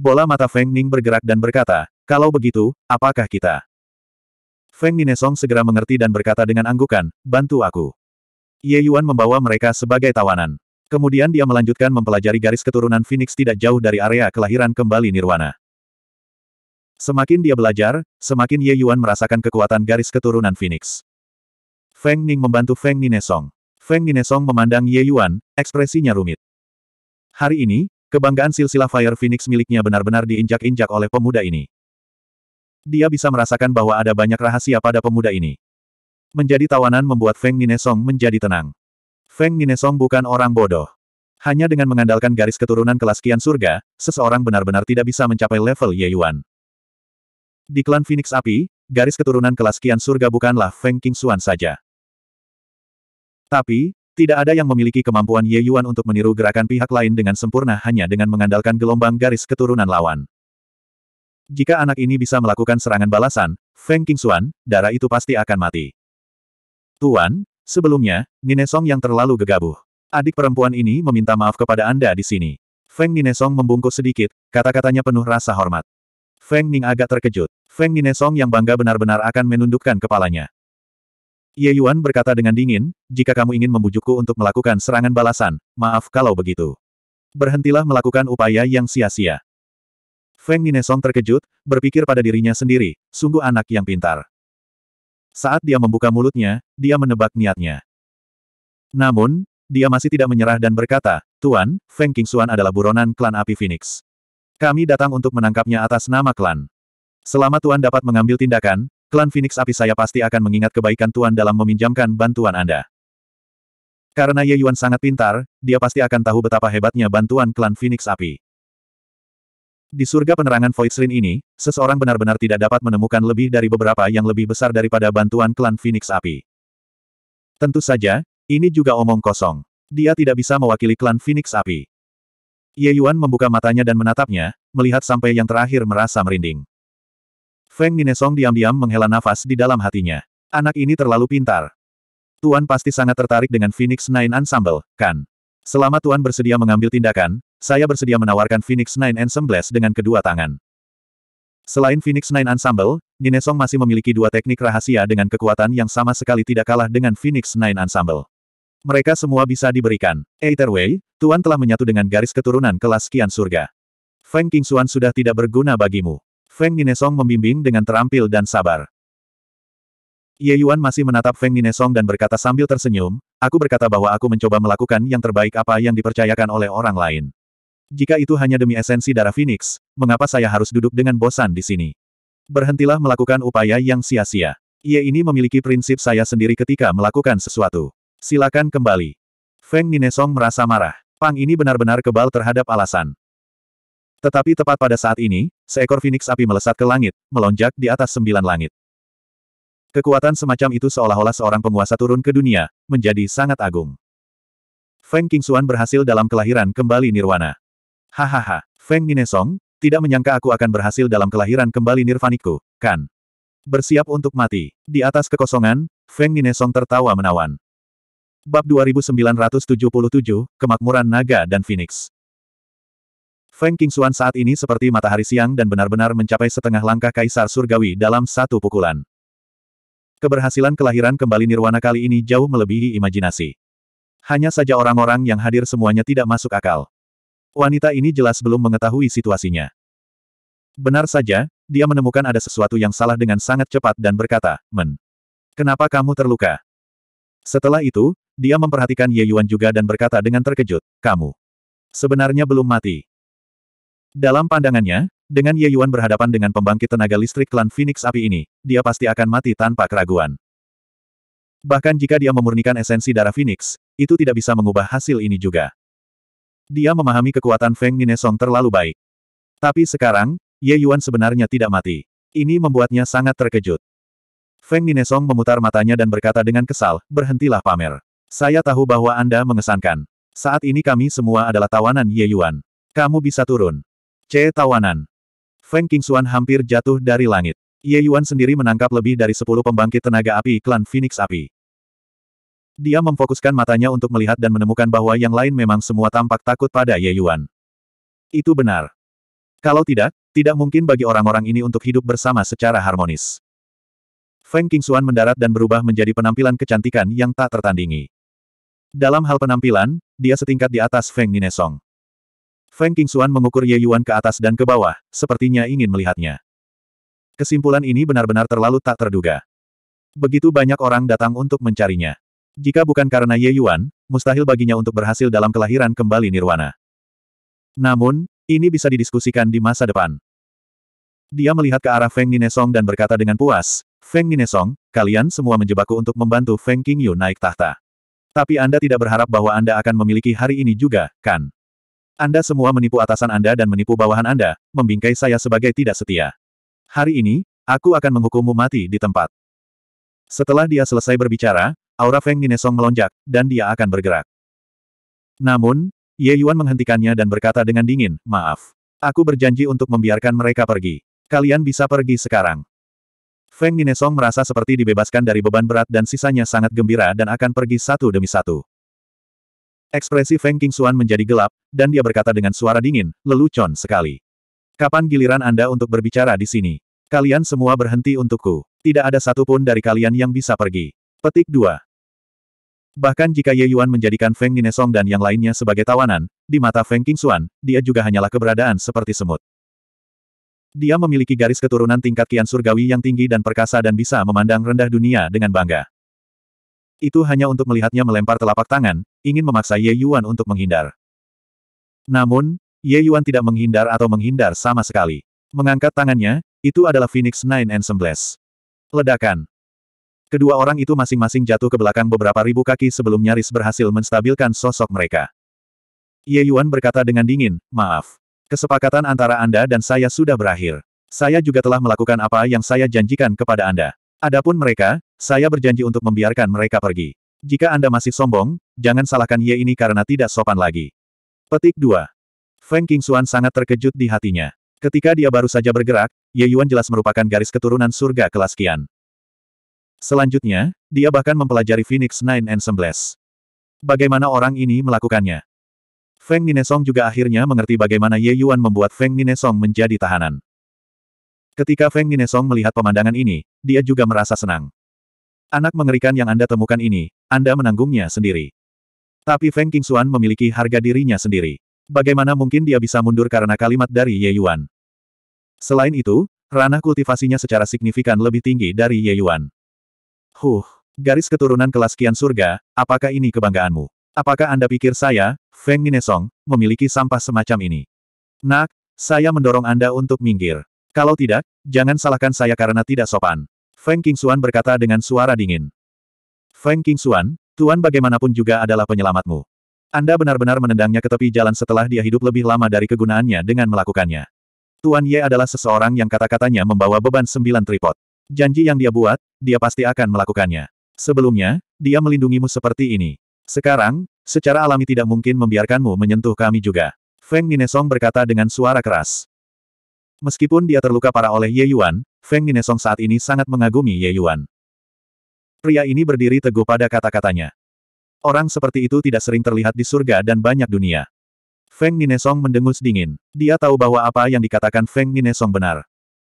Bola mata Feng Ning bergerak dan berkata, kalau begitu, apakah kita? Feng Ninesong segera mengerti dan berkata dengan anggukan, bantu aku. Ye Yuan membawa mereka sebagai tawanan. Kemudian dia melanjutkan mempelajari garis keturunan Phoenix tidak jauh dari area kelahiran kembali Nirwana. Semakin dia belajar, semakin Ye Yuan merasakan kekuatan garis keturunan Phoenix. Feng Ning membantu Feng Ninesong. Feng Ninesong memandang Ye Yuan, ekspresinya rumit. Hari ini, kebanggaan silsilah Fire Phoenix miliknya benar-benar diinjak-injak oleh pemuda ini. Dia bisa merasakan bahwa ada banyak rahasia pada pemuda ini. Menjadi tawanan membuat Feng Ninesong menjadi tenang. Feng Ninesong bukan orang bodoh. Hanya dengan mengandalkan garis keturunan kelas kian surga, seseorang benar-benar tidak bisa mencapai level Ye Yuan. Di klan Phoenix Api, garis keturunan kelas kian surga bukanlah Feng Qingxuan saja. Tapi, tidak ada yang memiliki kemampuan Ye Yuan untuk meniru gerakan pihak lain dengan sempurna hanya dengan mengandalkan gelombang garis keturunan lawan. Jika anak ini bisa melakukan serangan balasan, Feng Qingxuan, darah itu pasti akan mati. Tuan, sebelumnya, Ninesong yang terlalu gegabah. Adik perempuan ini meminta maaf kepada Anda di sini. Feng Ninesong membungkuk sedikit, kata-katanya penuh rasa hormat. Feng Ning agak terkejut. Feng Ninesong yang bangga benar-benar akan menundukkan kepalanya. Ye Yuan berkata dengan dingin, jika kamu ingin membujukku untuk melakukan serangan balasan, maaf kalau begitu. Berhentilah melakukan upaya yang sia-sia. Feng Ninesong terkejut, berpikir pada dirinya sendiri, sungguh anak yang pintar. Saat dia membuka mulutnya, dia menebak niatnya. Namun, dia masih tidak menyerah dan berkata, Tuan, Feng Qingxuan adalah buronan klan api Phoenix. Kami datang untuk menangkapnya atas nama klan. Selama Tuan dapat mengambil tindakan, Klan Phoenix Api saya pasti akan mengingat kebaikan Tuan dalam meminjamkan bantuan Anda. Karena Ye Yuan sangat pintar, dia pasti akan tahu betapa hebatnya bantuan klan Phoenix Api. Di surga penerangan Void Shrine ini, seseorang benar-benar tidak dapat menemukan lebih dari beberapa yang lebih besar daripada bantuan klan Phoenix Api. Tentu saja, ini juga omong kosong. Dia tidak bisa mewakili klan Phoenix Api. Ye Yuan membuka matanya dan menatapnya, melihat sampai yang terakhir merasa merinding. Feng Ninesong diam-diam menghela nafas di dalam hatinya. Anak ini terlalu pintar. Tuan pasti sangat tertarik dengan Phoenix Nine Ensemble, kan? Selama Tuan bersedia mengambil tindakan, saya bersedia menawarkan Phoenix Nine Ensemble dengan kedua tangan. Selain Phoenix Nine Ensemble, Ninesong masih memiliki dua teknik rahasia dengan kekuatan yang sama sekali tidak kalah dengan Phoenix Nine Ensemble. Mereka semua bisa diberikan. Either way, Tuan telah menyatu dengan garis keturunan kelas Kian Surga. Feng Qingxuan sudah tidak berguna bagimu. Feng Ninesong membimbing dengan terampil dan sabar. Ye Yuan masih menatap Feng Ninesong dan berkata sambil tersenyum, aku berkata bahwa aku mencoba melakukan yang terbaik apa yang dipercayakan oleh orang lain. Jika itu hanya demi esensi darah Phoenix, mengapa saya harus duduk dengan bosan di sini? Berhentilah melakukan upaya yang sia-sia. Ia ini memiliki prinsip saya sendiri ketika melakukan sesuatu. Silakan kembali. Feng Ninesong merasa marah. Pang ini benar-benar kebal terhadap alasan. Tetapi tepat pada saat ini, seekor Phoenix api melesat ke langit, melonjak di atas sembilan langit. Kekuatan semacam itu seolah-olah seorang penguasa turun ke dunia, menjadi sangat agung. Feng Qingxuan berhasil dalam kelahiran kembali nirwana. Hahaha, Feng Ninesong, tidak menyangka aku akan berhasil dalam kelahiran kembali Nirvaniku, kan? Bersiap untuk mati. Di atas kekosongan, Feng Ninesong tertawa menawan. Bab 2977, Kemakmuran Naga dan Phoenix. Feng Qingxuan saat ini seperti matahari siang dan benar-benar mencapai setengah langkah kaisar surgawi dalam satu pukulan. Keberhasilan kelahiran kembali Nirwana kali ini jauh melebihi imajinasi. Hanya saja orang-orang yang hadir semuanya tidak masuk akal. Wanita ini jelas belum mengetahui situasinya. Benar saja, dia menemukan ada sesuatu yang salah dengan sangat cepat dan berkata, Men. Kenapa kamu terluka? Setelah itu, dia memperhatikan Ye Yuan juga dan berkata dengan terkejut, Kamu. Sebenarnya belum mati. Dalam pandangannya, dengan Ye Yuan berhadapan dengan pembangkit tenaga listrik klan Phoenix api ini, dia pasti akan mati tanpa keraguan. Bahkan jika dia memurnikan esensi darah Phoenix, itu tidak bisa mengubah hasil ini juga. Dia memahami kekuatan Feng Ninesong terlalu baik. Tapi sekarang, Ye Yuan sebenarnya tidak mati. Ini membuatnya sangat terkejut. Feng Ninesong memutar matanya dan berkata dengan kesal, berhentilah pamer. Saya tahu bahwa Anda mengesankan. Saat ini kami semua adalah tawanan Ye Yuan. Kamu bisa turun. C. Tawanan. Feng Qingxuan hampir jatuh dari langit. Ye Yuan sendiri menangkap lebih dari 10 pembangkit tenaga api klan Phoenix Api. Dia memfokuskan matanya untuk melihat dan menemukan bahwa yang lain memang semua tampak takut pada Ye Yuan. Itu benar. Kalau tidak, tidak mungkin bagi orang-orang ini untuk hidup bersama secara harmonis. Feng Qingxuan mendarat dan berubah menjadi penampilan kecantikan yang tak tertandingi. Dalam hal penampilan, dia setingkat di atas Feng Ninesong. Feng Qingxuan mengukur Ye Yuan ke atas dan ke bawah, sepertinya ingin melihatnya. Kesimpulan ini benar-benar terlalu tak terduga. Begitu banyak orang datang untuk mencarinya. Jika bukan karena Ye Yuan, mustahil baginya untuk berhasil dalam kelahiran kembali Nirwana. Namun, ini bisa didiskusikan di masa depan. Dia melihat ke arah Feng Ninesong dan berkata dengan puas, Feng Ninesong, kalian semua menjebakku untuk membantu Feng Qingyu naik tahta. Tapi Anda tidak berharap bahwa Anda akan memiliki hari ini juga, kan? Anda semua menipu atasan Anda dan menipu bawahan Anda, membingkai saya sebagai tidak setia. Hari ini, aku akan menghukummu mati di tempat. Setelah dia selesai berbicara, aura Feng Ninesong melonjak, dan dia akan bergerak. Namun, Ye Yuan menghentikannya dan berkata dengan dingin, maaf. Aku berjanji untuk membiarkan mereka pergi. Kalian bisa pergi sekarang. Feng Ninesong merasa seperti dibebaskan dari beban berat dan sisanya sangat gembira dan akan pergi satu demi satu. Ekspresi Feng Qingxuan menjadi gelap, dan dia berkata dengan suara dingin, lelucon sekali. Kapan giliran Anda untuk berbicara di sini? Kalian semua berhenti untukku. Tidak ada satupun dari kalian yang bisa pergi. Petik 2. Bahkan jika Ye Yuan menjadikan Feng Ninesong dan yang lainnya sebagai tawanan, di mata Feng Qingxuan, dia juga hanyalah keberadaan seperti semut. Dia memiliki garis keturunan tingkat kian surgawi yang tinggi dan perkasa dan bisa memandang rendah dunia dengan bangga itu hanya untuk melihatnya melempar telapak tangan, ingin memaksa Ye Yuan untuk menghindar. Namun, Ye Yuan tidak menghindar atau menghindar sama sekali. Mengangkat tangannya, itu adalah Phoenix Nine Ensembles. Ledakan. Kedua orang itu masing-masing jatuh ke belakang beberapa ribu kaki sebelum nyaris berhasil menstabilkan sosok mereka. Ye Yuan berkata dengan dingin, maaf. Kesepakatan antara Anda dan saya sudah berakhir. Saya juga telah melakukan apa yang saya janjikan kepada Anda. Adapun mereka, saya berjanji untuk membiarkan mereka pergi. Jika Anda masih sombong, jangan salahkan Ye ini karena tidak sopan lagi. Petik 2. Feng Qingxuan sangat terkejut di hatinya. Ketika dia baru saja bergerak, Ye Yuan jelas merupakan garis keturunan surga kelas kian. Selanjutnya, dia bahkan mempelajari Phoenix Nine Ensembles. Bagaimana orang ini melakukannya? Feng Ninesong juga akhirnya mengerti bagaimana Ye Yuan membuat Feng Ninesong menjadi tahanan. Ketika Feng Ninesong melihat pemandangan ini, dia juga merasa senang. Anak mengerikan yang Anda temukan ini, Anda menanggungnya sendiri. Tapi Feng Qingxuan memiliki harga dirinya sendiri. Bagaimana mungkin dia bisa mundur karena kalimat dari Ye Yuan? Selain itu, ranah kultivasinya secara signifikan lebih tinggi dari Ye Yuan. Huh, garis keturunan kelas kian surga, apakah ini kebanggaanmu? Apakah Anda pikir saya, Feng Ninesong, memiliki sampah semacam ini? Nak, saya mendorong Anda untuk minggir. Kalau tidak, jangan salahkan saya karena tidak sopan. Feng Qingxuan berkata dengan suara dingin. Feng Qingxuan, Tuan bagaimanapun juga adalah penyelamatmu. Anda benar-benar menendangnya ke tepi jalan setelah dia hidup lebih lama dari kegunaannya dengan melakukannya. Tuan Ye adalah seseorang yang kata-katanya membawa beban sembilan tripod. Janji yang dia buat, dia pasti akan melakukannya. Sebelumnya, dia melindungimu seperti ini. Sekarang, secara alami tidak mungkin membiarkanmu menyentuh kami juga. Feng Ninesong berkata dengan suara keras. Meskipun dia terluka parah oleh Ye Yuan, Feng Ninesong saat ini sangat mengagumi Ye Yuan. Pria ini berdiri teguh pada kata-katanya. Orang seperti itu tidak sering terlihat di surga dan banyak dunia. Feng Ninesong mendengus dingin. Dia tahu bahwa apa yang dikatakan Feng Ninesong benar.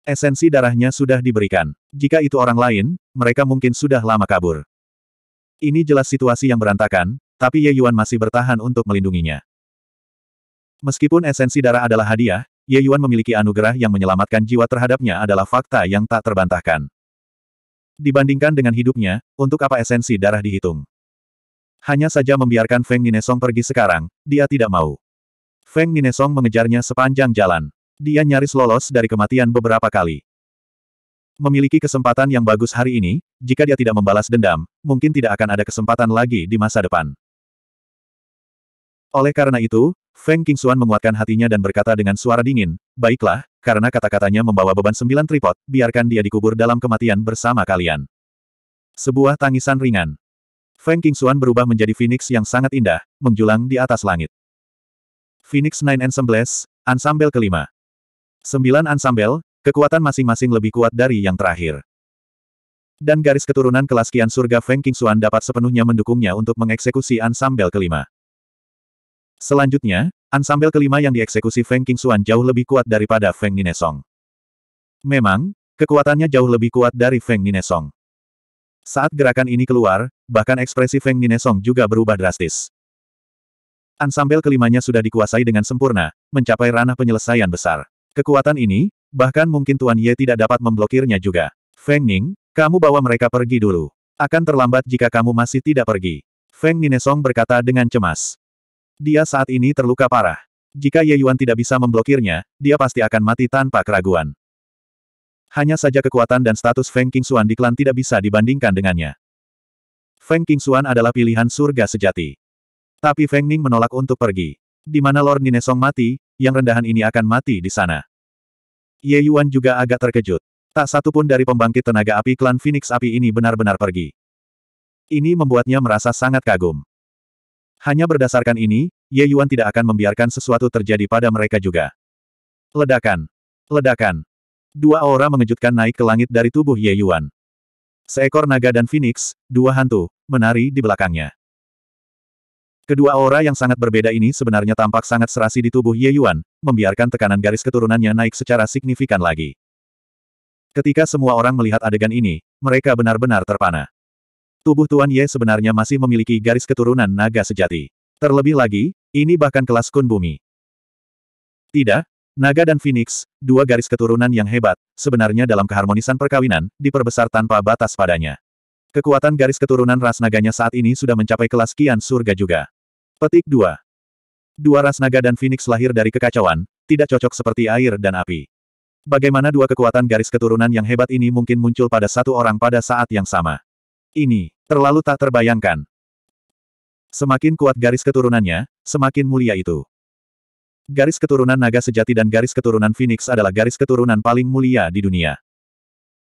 Esensi darahnya sudah diberikan. Jika itu orang lain, mereka mungkin sudah lama kabur. Ini jelas situasi yang berantakan, tapi Ye Yuan masih bertahan untuk melindunginya. Meskipun esensi darah adalah hadiah, Ye Yuan memiliki anugerah yang menyelamatkan jiwa terhadapnya adalah fakta yang tak terbantahkan. Dibandingkan dengan hidupnya, untuk apa esensi darah dihitung? Hanya saja membiarkan Feng Ninesong pergi sekarang, dia tidak mau. Feng Ninesong mengejarnya sepanjang jalan. Dia nyaris lolos dari kematian beberapa kali. Memiliki kesempatan yang bagus hari ini, jika dia tidak membalas dendam, mungkin tidak akan ada kesempatan lagi di masa depan. Oleh karena itu, Feng Qingxuan menguatkan hatinya dan berkata dengan suara dingin, Baiklah, karena kata-katanya membawa beban sembilan tripod, biarkan dia dikubur dalam kematian bersama kalian. Sebuah tangisan ringan. Feng Qingxuan berubah menjadi Phoenix yang sangat indah, menjulang di atas langit. Phoenix Nine Ensembles, Ansambel kelima. Sembilan ansambel, kekuatan masing-masing lebih kuat dari yang terakhir. Dan garis keturunan kelas kian surga Feng Qingxuan dapat sepenuhnya mendukungnya untuk mengeksekusi ansambel kelima. Selanjutnya, ansambel kelima yang dieksekusi Feng King Xuan jauh lebih kuat daripada Feng Ninesong. Memang, kekuatannya jauh lebih kuat dari Feng Ninesong. Saat gerakan ini keluar, bahkan ekspresi Feng Ninesong juga berubah drastis. Ansambel kelimanya sudah dikuasai dengan sempurna, mencapai ranah penyelesaian besar. Kekuatan ini, bahkan mungkin Tuan Ye tidak dapat memblokirnya juga. Feng Ning, kamu bawa mereka pergi dulu. Akan terlambat jika kamu masih tidak pergi. Feng Ninesong berkata dengan cemas. Dia saat ini terluka parah. Jika Ye Yuan tidak bisa memblokirnya, dia pasti akan mati tanpa keraguan. Hanya saja kekuatan dan status Feng Xuan di klan tidak bisa dibandingkan dengannya. Feng Xuan adalah pilihan surga sejati. Tapi Feng Ning menolak untuk pergi. Di mana Lord Ninesong mati, yang rendahan ini akan mati di sana. Ye Yuan juga agak terkejut. Tak satu pun dari pembangkit tenaga api klan Phoenix Api ini benar-benar pergi. Ini membuatnya merasa sangat kagum. Hanya berdasarkan ini, Ye Yuan tidak akan membiarkan sesuatu terjadi pada mereka juga. Ledakan. Ledakan. Dua aura mengejutkan naik ke langit dari tubuh Ye Yuan. Seekor naga dan phoenix, dua hantu, menari di belakangnya. Kedua aura yang sangat berbeda ini sebenarnya tampak sangat serasi di tubuh Ye Yuan, membiarkan tekanan garis keturunannya naik secara signifikan lagi. Ketika semua orang melihat adegan ini, mereka benar-benar terpana. Tubuh Tuan Ye sebenarnya masih memiliki garis keturunan naga sejati. Terlebih lagi, ini bahkan kelas kun bumi. Tidak, naga dan phoenix, dua garis keturunan yang hebat, sebenarnya dalam keharmonisan perkawinan, diperbesar tanpa batas padanya. Kekuatan garis keturunan ras naganya saat ini sudah mencapai kelas kian surga juga. Petik 2. Dua ras naga dan phoenix lahir dari kekacauan, tidak cocok seperti air dan api. Bagaimana dua kekuatan garis keturunan yang hebat ini mungkin muncul pada satu orang pada saat yang sama? Ini, terlalu tak terbayangkan. Semakin kuat garis keturunannya, semakin mulia itu. Garis keturunan naga sejati dan garis keturunan Phoenix adalah garis keturunan paling mulia di dunia.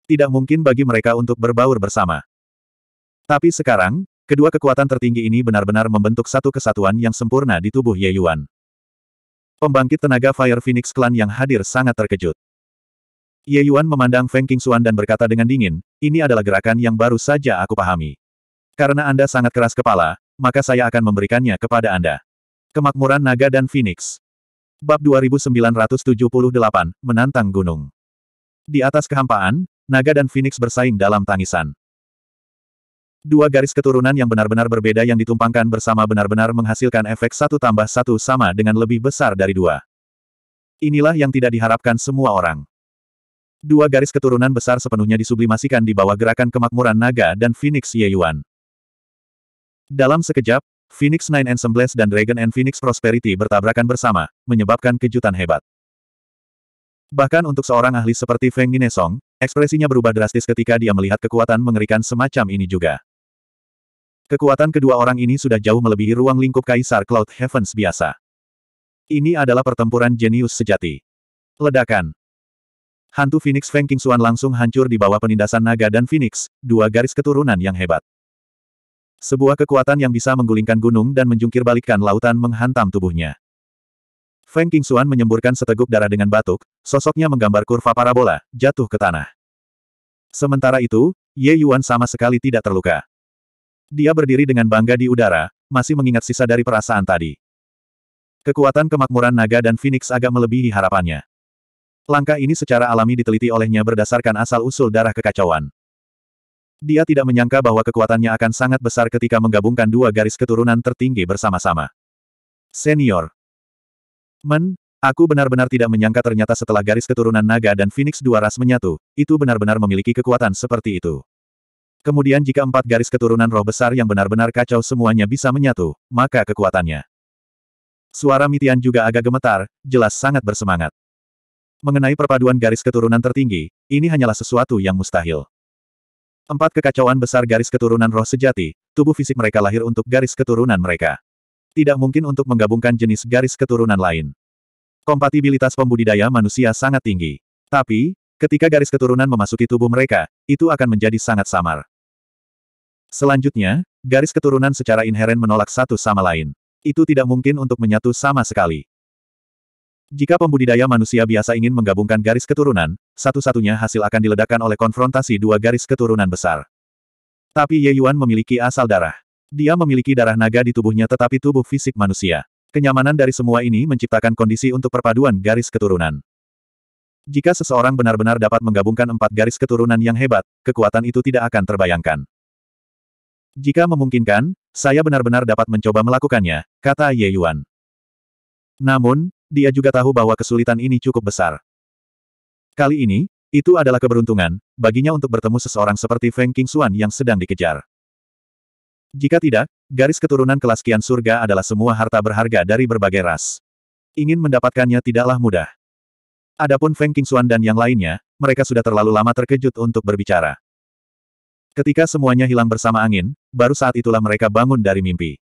Tidak mungkin bagi mereka untuk berbaur bersama. Tapi sekarang, kedua kekuatan tertinggi ini benar-benar membentuk satu kesatuan yang sempurna di tubuh Ye Yuan. Pembangkit tenaga Fire Phoenix Clan yang hadir sangat terkejut. Ye Yuan memandang Feng Qingxuan dan berkata dengan dingin, ini adalah gerakan yang baru saja aku pahami. Karena Anda sangat keras kepala, maka saya akan memberikannya kepada Anda. Kemakmuran Naga dan Phoenix. Bab 2978, Menantang Gunung. Di atas kehampaan, Naga dan Phoenix bersaing dalam tangisan. Dua garis keturunan yang benar-benar berbeda yang ditumpangkan bersama benar-benar menghasilkan efek satu tambah satu sama dengan lebih besar dari dua. Inilah yang tidak diharapkan semua orang. Dua garis keturunan besar sepenuhnya disublimasikan di bawah gerakan kemakmuran naga dan Phoenix Ye Yuan. Dalam sekejap, Phoenix Nine Ensembles dan Dragon and Phoenix Prosperity bertabrakan bersama, menyebabkan kejutan hebat. Bahkan untuk seorang ahli seperti Feng Ninesong, ekspresinya berubah drastis ketika dia melihat kekuatan mengerikan semacam ini juga. Kekuatan kedua orang ini sudah jauh melebihi ruang lingkup Kaisar Cloud Heavens biasa. Ini adalah pertempuran jenius sejati. Ledakan. Hantu Phoenix Feng King Xuan langsung hancur di bawah penindasan naga dan Phoenix, dua garis keturunan yang hebat. Sebuah kekuatan yang bisa menggulingkan gunung dan menjungkirbalikkan lautan menghantam tubuhnya. Feng King Xuan menyemburkan seteguk darah dengan batuk, sosoknya menggambar kurva parabola, jatuh ke tanah. Sementara itu, Ye Yuan sama sekali tidak terluka. Dia berdiri dengan bangga di udara, masih mengingat sisa dari perasaan tadi. Kekuatan kemakmuran naga dan Phoenix agak melebihi harapannya. Langkah ini secara alami diteliti olehnya berdasarkan asal-usul darah kekacauan. Dia tidak menyangka bahwa kekuatannya akan sangat besar ketika menggabungkan dua garis keturunan tertinggi bersama-sama. Senior. Men, aku benar-benar tidak menyangka ternyata setelah garis keturunan naga dan phoenix dua ras menyatu, itu benar-benar memiliki kekuatan seperti itu. Kemudian jika empat garis keturunan roh besar yang benar-benar kacau semuanya bisa menyatu, maka kekuatannya. Suara Mitian juga agak gemetar, jelas sangat bersemangat. Mengenai perpaduan garis keturunan tertinggi, ini hanyalah sesuatu yang mustahil. Empat kekacauan besar garis keturunan roh sejati, tubuh fisik mereka lahir untuk garis keturunan mereka. Tidak mungkin untuk menggabungkan jenis garis keturunan lain. Kompatibilitas pembudidaya manusia sangat tinggi. Tapi, ketika garis keturunan memasuki tubuh mereka, itu akan menjadi sangat samar. Selanjutnya, garis keturunan secara inheren menolak satu sama lain. Itu tidak mungkin untuk menyatu sama sekali. Jika pembudidaya manusia biasa ingin menggabungkan garis keturunan, satu-satunya hasil akan diledakkan oleh konfrontasi dua garis keturunan besar. Tapi Ye Yuan memiliki asal darah. Dia memiliki darah naga di tubuhnya tetapi tubuh fisik manusia. Kenyamanan dari semua ini menciptakan kondisi untuk perpaduan garis keturunan. Jika seseorang benar-benar dapat menggabungkan empat garis keturunan yang hebat, kekuatan itu tidak akan terbayangkan. Jika memungkinkan, saya benar-benar dapat mencoba melakukannya, kata Ye Yuan. Namun, dia juga tahu bahwa kesulitan ini cukup besar. Kali ini, itu adalah keberuntungan, baginya untuk bertemu seseorang seperti Feng Xuan yang sedang dikejar. Jika tidak, garis keturunan kelas kian surga adalah semua harta berharga dari berbagai ras. Ingin mendapatkannya tidaklah mudah. Adapun Feng Xuan dan yang lainnya, mereka sudah terlalu lama terkejut untuk berbicara. Ketika semuanya hilang bersama angin, baru saat itulah mereka bangun dari mimpi.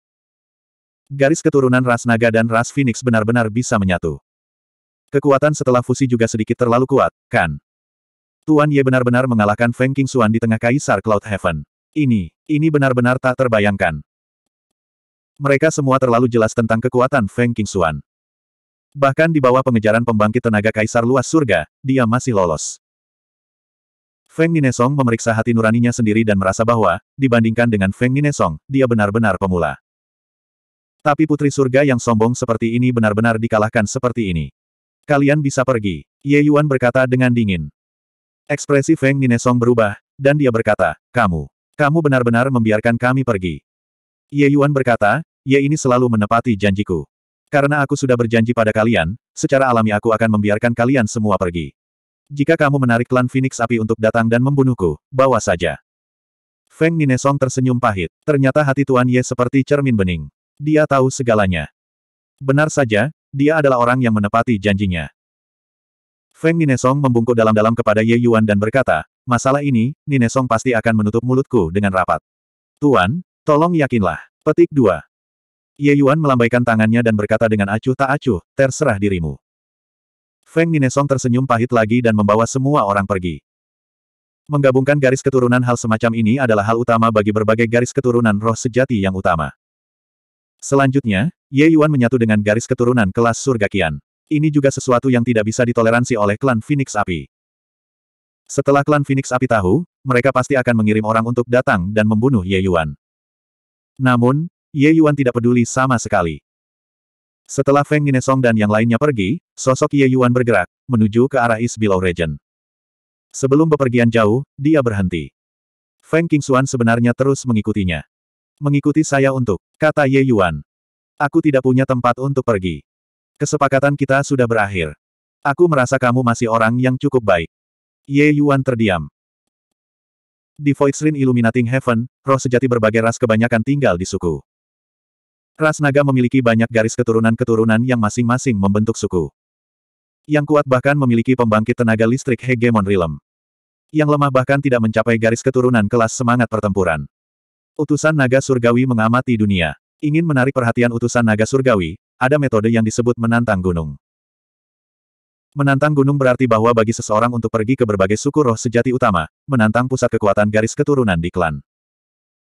Garis keturunan ras naga dan ras Phoenix benar-benar bisa menyatu. Kekuatan setelah fusi juga sedikit terlalu kuat, kan? Tuan Ye benar-benar mengalahkan Feng Qingxuan di tengah Kaisar Cloud Heaven. Ini, ini benar-benar tak terbayangkan. Mereka semua terlalu jelas tentang kekuatan Feng Qingxuan. Bahkan di bawah pengejaran pembangkit tenaga kaisar luas surga, dia masih lolos. Feng Ninesong memeriksa hati nuraninya sendiri dan merasa bahwa, dibandingkan dengan Feng Ninesong, dia benar-benar pemula. Tapi putri surga yang sombong seperti ini benar-benar dikalahkan seperti ini. Kalian bisa pergi. Ye Yuan berkata dengan dingin. Ekspresi Feng Ninesong berubah, dan dia berkata, Kamu. Kamu benar-benar membiarkan kami pergi. Ye Yuan berkata, Ye ini selalu menepati janjiku. Karena aku sudah berjanji pada kalian, secara alami aku akan membiarkan kalian semua pergi. Jika kamu menarik klan Phoenix api untuk datang dan membunuhku, bawa saja. Feng Ninesong tersenyum pahit. Ternyata hati Tuan Ye seperti cermin bening. Dia tahu segalanya. Benar saja, dia adalah orang yang menepati janjinya. Feng Ninesong membungkuk dalam-dalam kepada Ye Yuan dan berkata, masalah ini, Ninesong pasti akan menutup mulutku dengan rapat. Tuan, tolong yakinlah. Petik 2. Ye Yuan melambaikan tangannya dan berkata dengan acuh tak acuh, terserah dirimu. Feng Ninesong tersenyum pahit lagi dan membawa semua orang pergi. Menggabungkan garis keturunan hal semacam ini adalah hal utama bagi berbagai garis keturunan roh sejati yang utama. Selanjutnya, Ye Yuan menyatu dengan garis keturunan kelas surga Qian. Ini juga sesuatu yang tidak bisa ditoleransi oleh klan Phoenix Api. Setelah klan Phoenix Api tahu, mereka pasti akan mengirim orang untuk datang dan membunuh Ye Yuan. Namun, Ye Yuan tidak peduli sama sekali. Setelah Feng Ninesong dan yang lainnya pergi, sosok Ye Yuan bergerak, menuju ke arah East Below Region. Sebelum bepergian jauh, dia berhenti. Feng Qingxuan sebenarnya terus mengikutinya. Mengikuti saya untuk, kata Ye Yuan. Aku tidak punya tempat untuk pergi. Kesepakatan kita sudah berakhir. Aku merasa kamu masih orang yang cukup baik. Ye Yuan terdiam. Di Voidsrin Illuminating Heaven, roh sejati berbagai ras kebanyakan tinggal di suku. Ras naga memiliki banyak garis keturunan-keturunan yang masing-masing membentuk suku. Yang kuat bahkan memiliki pembangkit tenaga listrik hegemon realm. Yang lemah bahkan tidak mencapai garis keturunan kelas semangat pertempuran. Utusan naga surgawi mengamati dunia. Ingin menarik perhatian utusan naga surgawi, ada metode yang disebut menantang gunung. Menantang gunung berarti bahwa bagi seseorang untuk pergi ke berbagai suku roh sejati utama, menantang pusat kekuatan garis keturunan di klan.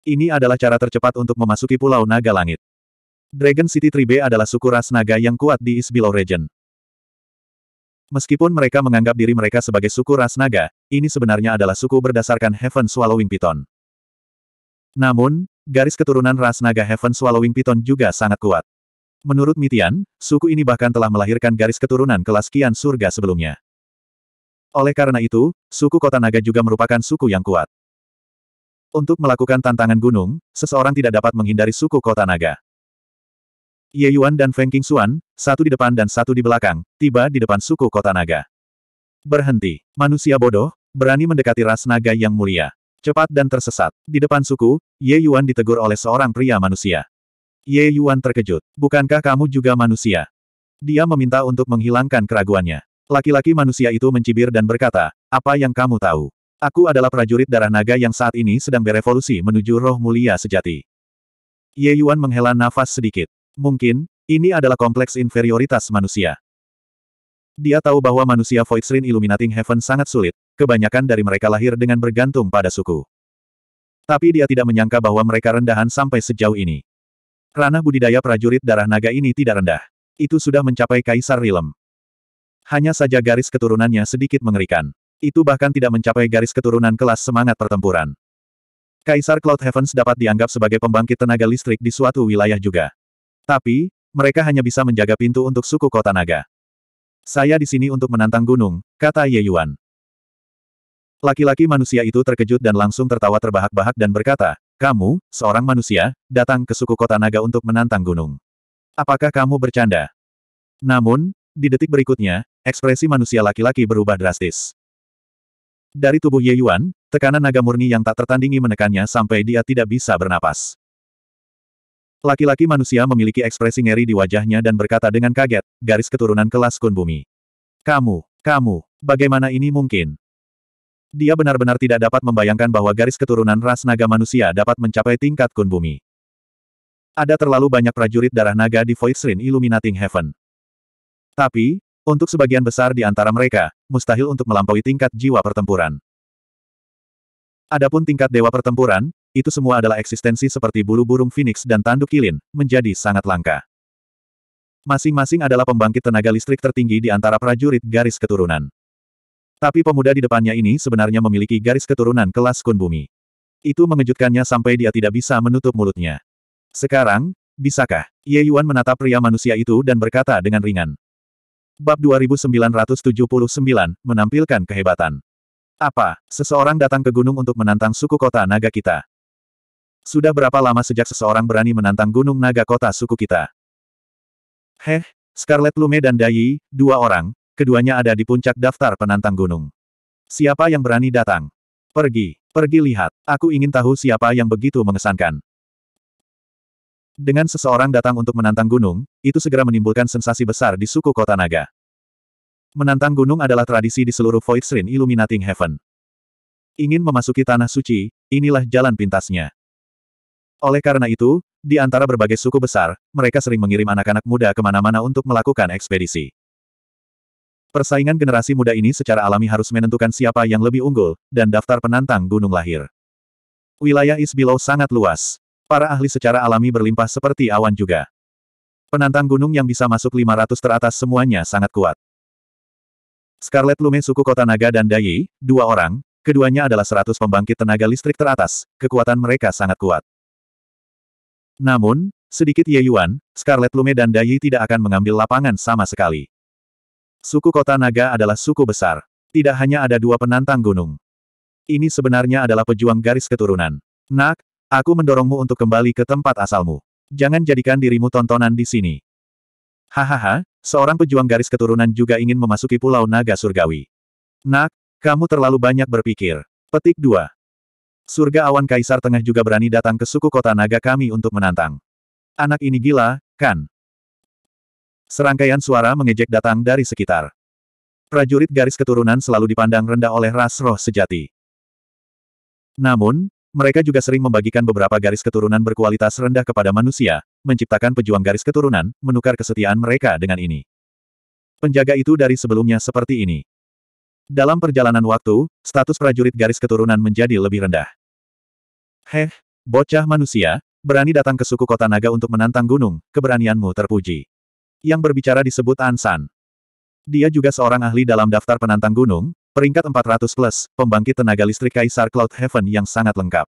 Ini adalah cara tercepat untuk memasuki Pulau Naga Langit. Dragon City 3B adalah suku ras naga yang kuat di East Below Region. Meskipun mereka menganggap diri mereka sebagai suku ras naga, ini sebenarnya adalah suku berdasarkan Heaven Swallowing Python. Namun, garis keturunan ras naga Heaven Swallowing Python juga sangat kuat. Menurut Mitian, suku ini bahkan telah melahirkan garis keturunan kelas kian surga sebelumnya. Oleh karena itu, suku kota naga juga merupakan suku yang kuat. Untuk melakukan tantangan gunung, seseorang tidak dapat menghindari suku kota naga. Ye Yuan dan Feng King Xuan, satu di depan dan satu di belakang, tiba di depan suku kota naga. Berhenti. Manusia bodoh, berani mendekati ras naga yang mulia. Cepat dan tersesat. Di depan suku, Ye Yuan ditegur oleh seorang pria manusia. Ye Yuan terkejut. Bukankah kamu juga manusia? Dia meminta untuk menghilangkan keraguannya. Laki-laki manusia itu mencibir dan berkata, apa yang kamu tahu? Aku adalah prajurit darah naga yang saat ini sedang berevolusi menuju roh mulia sejati. Ye Yuan menghela nafas sedikit. Mungkin, ini adalah kompleks inferioritas manusia. Dia tahu bahwa manusia Void Illuminating Heaven sangat sulit, Kebanyakan dari mereka lahir dengan bergantung pada suku. Tapi dia tidak menyangka bahwa mereka rendahan sampai sejauh ini. Ranah budidaya prajurit darah naga ini tidak rendah. Itu sudah mencapai Kaisar Rilem. Hanya saja garis keturunannya sedikit mengerikan. Itu bahkan tidak mencapai garis keturunan kelas semangat pertempuran. Kaisar Cloud Heavens dapat dianggap sebagai pembangkit tenaga listrik di suatu wilayah juga. Tapi, mereka hanya bisa menjaga pintu untuk suku kota naga. Saya di sini untuk menantang gunung, kata Ye Yuan. Laki-laki manusia itu terkejut dan langsung tertawa terbahak-bahak dan berkata, kamu, seorang manusia, datang ke suku kota naga untuk menantang gunung. Apakah kamu bercanda? Namun, di detik berikutnya, ekspresi manusia laki-laki berubah drastis. Dari tubuh Ye Yuan, tekanan naga murni yang tak tertandingi menekannya sampai dia tidak bisa bernapas. Laki-laki manusia memiliki ekspresi ngeri di wajahnya dan berkata dengan kaget, garis keturunan kelas kun bumi. Kamu, kamu, bagaimana ini mungkin? Dia benar-benar tidak dapat membayangkan bahwa garis keturunan ras naga manusia dapat mencapai tingkat kun bumi. Ada terlalu banyak prajurit darah naga di Voidsrin Illuminating Heaven. Tapi, untuk sebagian besar di antara mereka, mustahil untuk melampaui tingkat jiwa pertempuran. Adapun tingkat dewa pertempuran, itu semua adalah eksistensi seperti bulu burung phoenix dan tanduk kilin, menjadi sangat langka. Masing-masing adalah pembangkit tenaga listrik tertinggi di antara prajurit garis keturunan. Tapi pemuda di depannya ini sebenarnya memiliki garis keturunan kelas kun bumi. Itu mengejutkannya sampai dia tidak bisa menutup mulutnya. Sekarang, bisakah? Ye Yuan menatap pria manusia itu dan berkata dengan ringan. Bab 2979, menampilkan kehebatan. Apa, seseorang datang ke gunung untuk menantang suku kota naga kita? Sudah berapa lama sejak seseorang berani menantang gunung naga kota suku kita? Heh, Scarlet Lume dan Dayi, dua orang, Keduanya ada di puncak daftar penantang gunung. Siapa yang berani datang? Pergi, pergi lihat. Aku ingin tahu siapa yang begitu mengesankan. Dengan seseorang datang untuk menantang gunung, itu segera menimbulkan sensasi besar di suku kota naga. Menantang gunung adalah tradisi di seluruh Voidsrin Illuminating Heaven. Ingin memasuki tanah suci, inilah jalan pintasnya. Oleh karena itu, di antara berbagai suku besar, mereka sering mengirim anak-anak muda kemana-mana untuk melakukan ekspedisi. Persaingan generasi muda ini secara alami harus menentukan siapa yang lebih unggul, dan daftar penantang gunung lahir. Wilayah Isbilo sangat luas. Para ahli secara alami berlimpah seperti awan juga. Penantang gunung yang bisa masuk 500 teratas semuanya sangat kuat. Scarlet Lume suku kota naga dan Dayi, dua orang, keduanya adalah 100 pembangkit tenaga listrik teratas, kekuatan mereka sangat kuat. Namun, sedikit Ye Yuan, Scarlet Lume dan Dayi tidak akan mengambil lapangan sama sekali. Suku kota naga adalah suku besar. Tidak hanya ada dua penantang gunung. Ini sebenarnya adalah pejuang garis keturunan. Nak, aku mendorongmu untuk kembali ke tempat asalmu. Jangan jadikan dirimu tontonan di sini. Hahaha, seorang pejuang garis keturunan juga ingin memasuki pulau naga surgawi. Nak, kamu terlalu banyak berpikir. Petik 2. Surga awan kaisar tengah juga berani datang ke suku kota naga kami untuk menantang. Anak ini gila, kan? Serangkaian suara mengejek datang dari sekitar. Prajurit garis keturunan selalu dipandang rendah oleh ras roh sejati. Namun, mereka juga sering membagikan beberapa garis keturunan berkualitas rendah kepada manusia, menciptakan pejuang garis keturunan, menukar kesetiaan mereka dengan ini. Penjaga itu dari sebelumnya seperti ini. Dalam perjalanan waktu, status prajurit garis keturunan menjadi lebih rendah. Heh, bocah manusia, berani datang ke suku kota naga untuk menantang gunung, keberanianmu terpuji. Yang berbicara disebut Ansan. Dia juga seorang ahli dalam daftar penantang gunung, peringkat 400 plus, pembangkit tenaga listrik Kaisar Cloud Heaven yang sangat lengkap.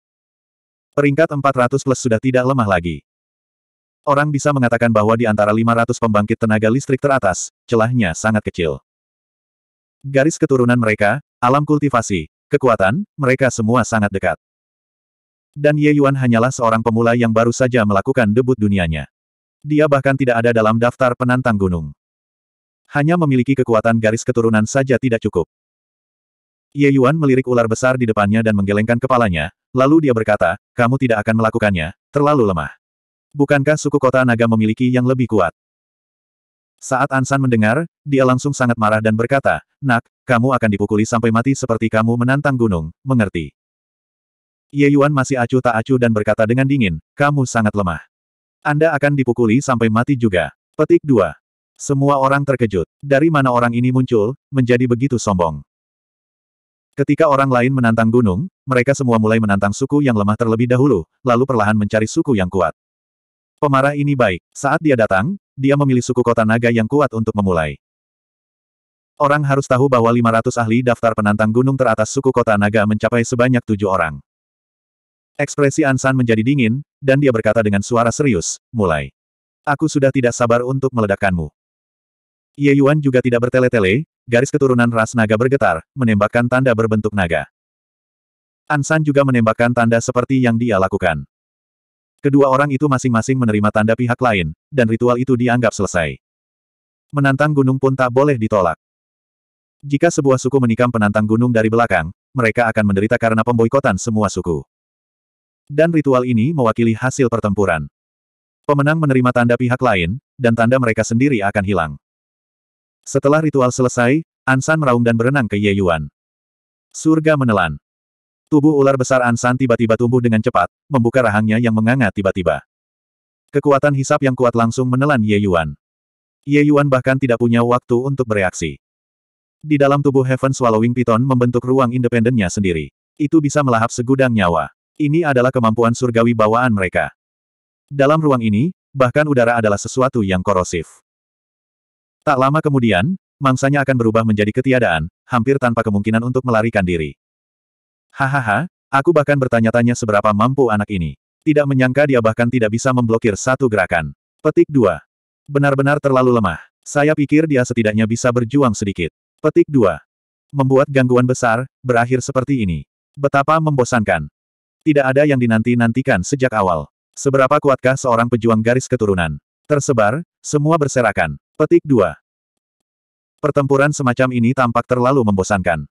Peringkat 400 plus sudah tidak lemah lagi. Orang bisa mengatakan bahwa di antara 500 pembangkit tenaga listrik teratas, celahnya sangat kecil. Garis keturunan mereka, alam kultivasi, kekuatan, mereka semua sangat dekat. Dan Ye Yuan hanyalah seorang pemula yang baru saja melakukan debut dunianya. Dia bahkan tidak ada dalam daftar penantang gunung. Hanya memiliki kekuatan garis keturunan saja tidak cukup. Ye Yuan melirik ular besar di depannya dan menggelengkan kepalanya, lalu dia berkata, kamu tidak akan melakukannya, terlalu lemah. Bukankah suku kota naga memiliki yang lebih kuat? Saat Ansan mendengar, dia langsung sangat marah dan berkata, Nak, kamu akan dipukuli sampai mati seperti kamu menantang gunung, mengerti? Ye Yuan masih acuh tak acuh dan berkata dengan dingin, kamu sangat lemah. Anda akan dipukuli sampai mati juga. Petik 2. Semua orang terkejut. Dari mana orang ini muncul, menjadi begitu sombong. Ketika orang lain menantang gunung, mereka semua mulai menantang suku yang lemah terlebih dahulu, lalu perlahan mencari suku yang kuat. Pemarah ini baik. Saat dia datang, dia memilih suku kota naga yang kuat untuk memulai. Orang harus tahu bahwa 500 ahli daftar penantang gunung teratas suku kota naga mencapai sebanyak tujuh orang. Ekspresi Ansan menjadi dingin, dan dia berkata dengan suara serius, mulai. Aku sudah tidak sabar untuk meledakkanmu. Ye Yuan juga tidak bertele-tele, garis keturunan ras naga bergetar, menembakkan tanda berbentuk naga. Ansan juga menembakkan tanda seperti yang dia lakukan. Kedua orang itu masing-masing menerima tanda pihak lain, dan ritual itu dianggap selesai. Menantang gunung pun tak boleh ditolak. Jika sebuah suku menikam penantang gunung dari belakang, mereka akan menderita karena pemboikotan semua suku. Dan ritual ini mewakili hasil pertempuran. Pemenang menerima tanda pihak lain, dan tanda mereka sendiri akan hilang. Setelah ritual selesai, Ansan meraung dan berenang ke Ye Yuan. Surga menelan. Tubuh ular besar Ansan tiba-tiba tumbuh dengan cepat, membuka rahangnya yang menganga tiba-tiba. Kekuatan hisap yang kuat langsung menelan Ye Yuan. Ye Yuan bahkan tidak punya waktu untuk bereaksi. Di dalam tubuh Heaven Swallowing Python membentuk ruang independennya sendiri. Itu bisa melahap segudang nyawa. Ini adalah kemampuan surgawi bawaan mereka. Dalam ruang ini, bahkan udara adalah sesuatu yang korosif. Tak lama kemudian, mangsanya akan berubah menjadi ketiadaan, hampir tanpa kemungkinan untuk melarikan diri. Hahaha, aku bahkan bertanya-tanya seberapa mampu anak ini. Tidak menyangka dia bahkan tidak bisa memblokir satu gerakan. Petik 2. Benar-benar terlalu lemah. Saya pikir dia setidaknya bisa berjuang sedikit. Petik 2. Membuat gangguan besar, berakhir seperti ini. Betapa membosankan. Tidak ada yang dinanti-nantikan sejak awal. Seberapa kuatkah seorang pejuang garis keturunan? Tersebar, semua berserakan. Petik 2. Pertempuran semacam ini tampak terlalu membosankan.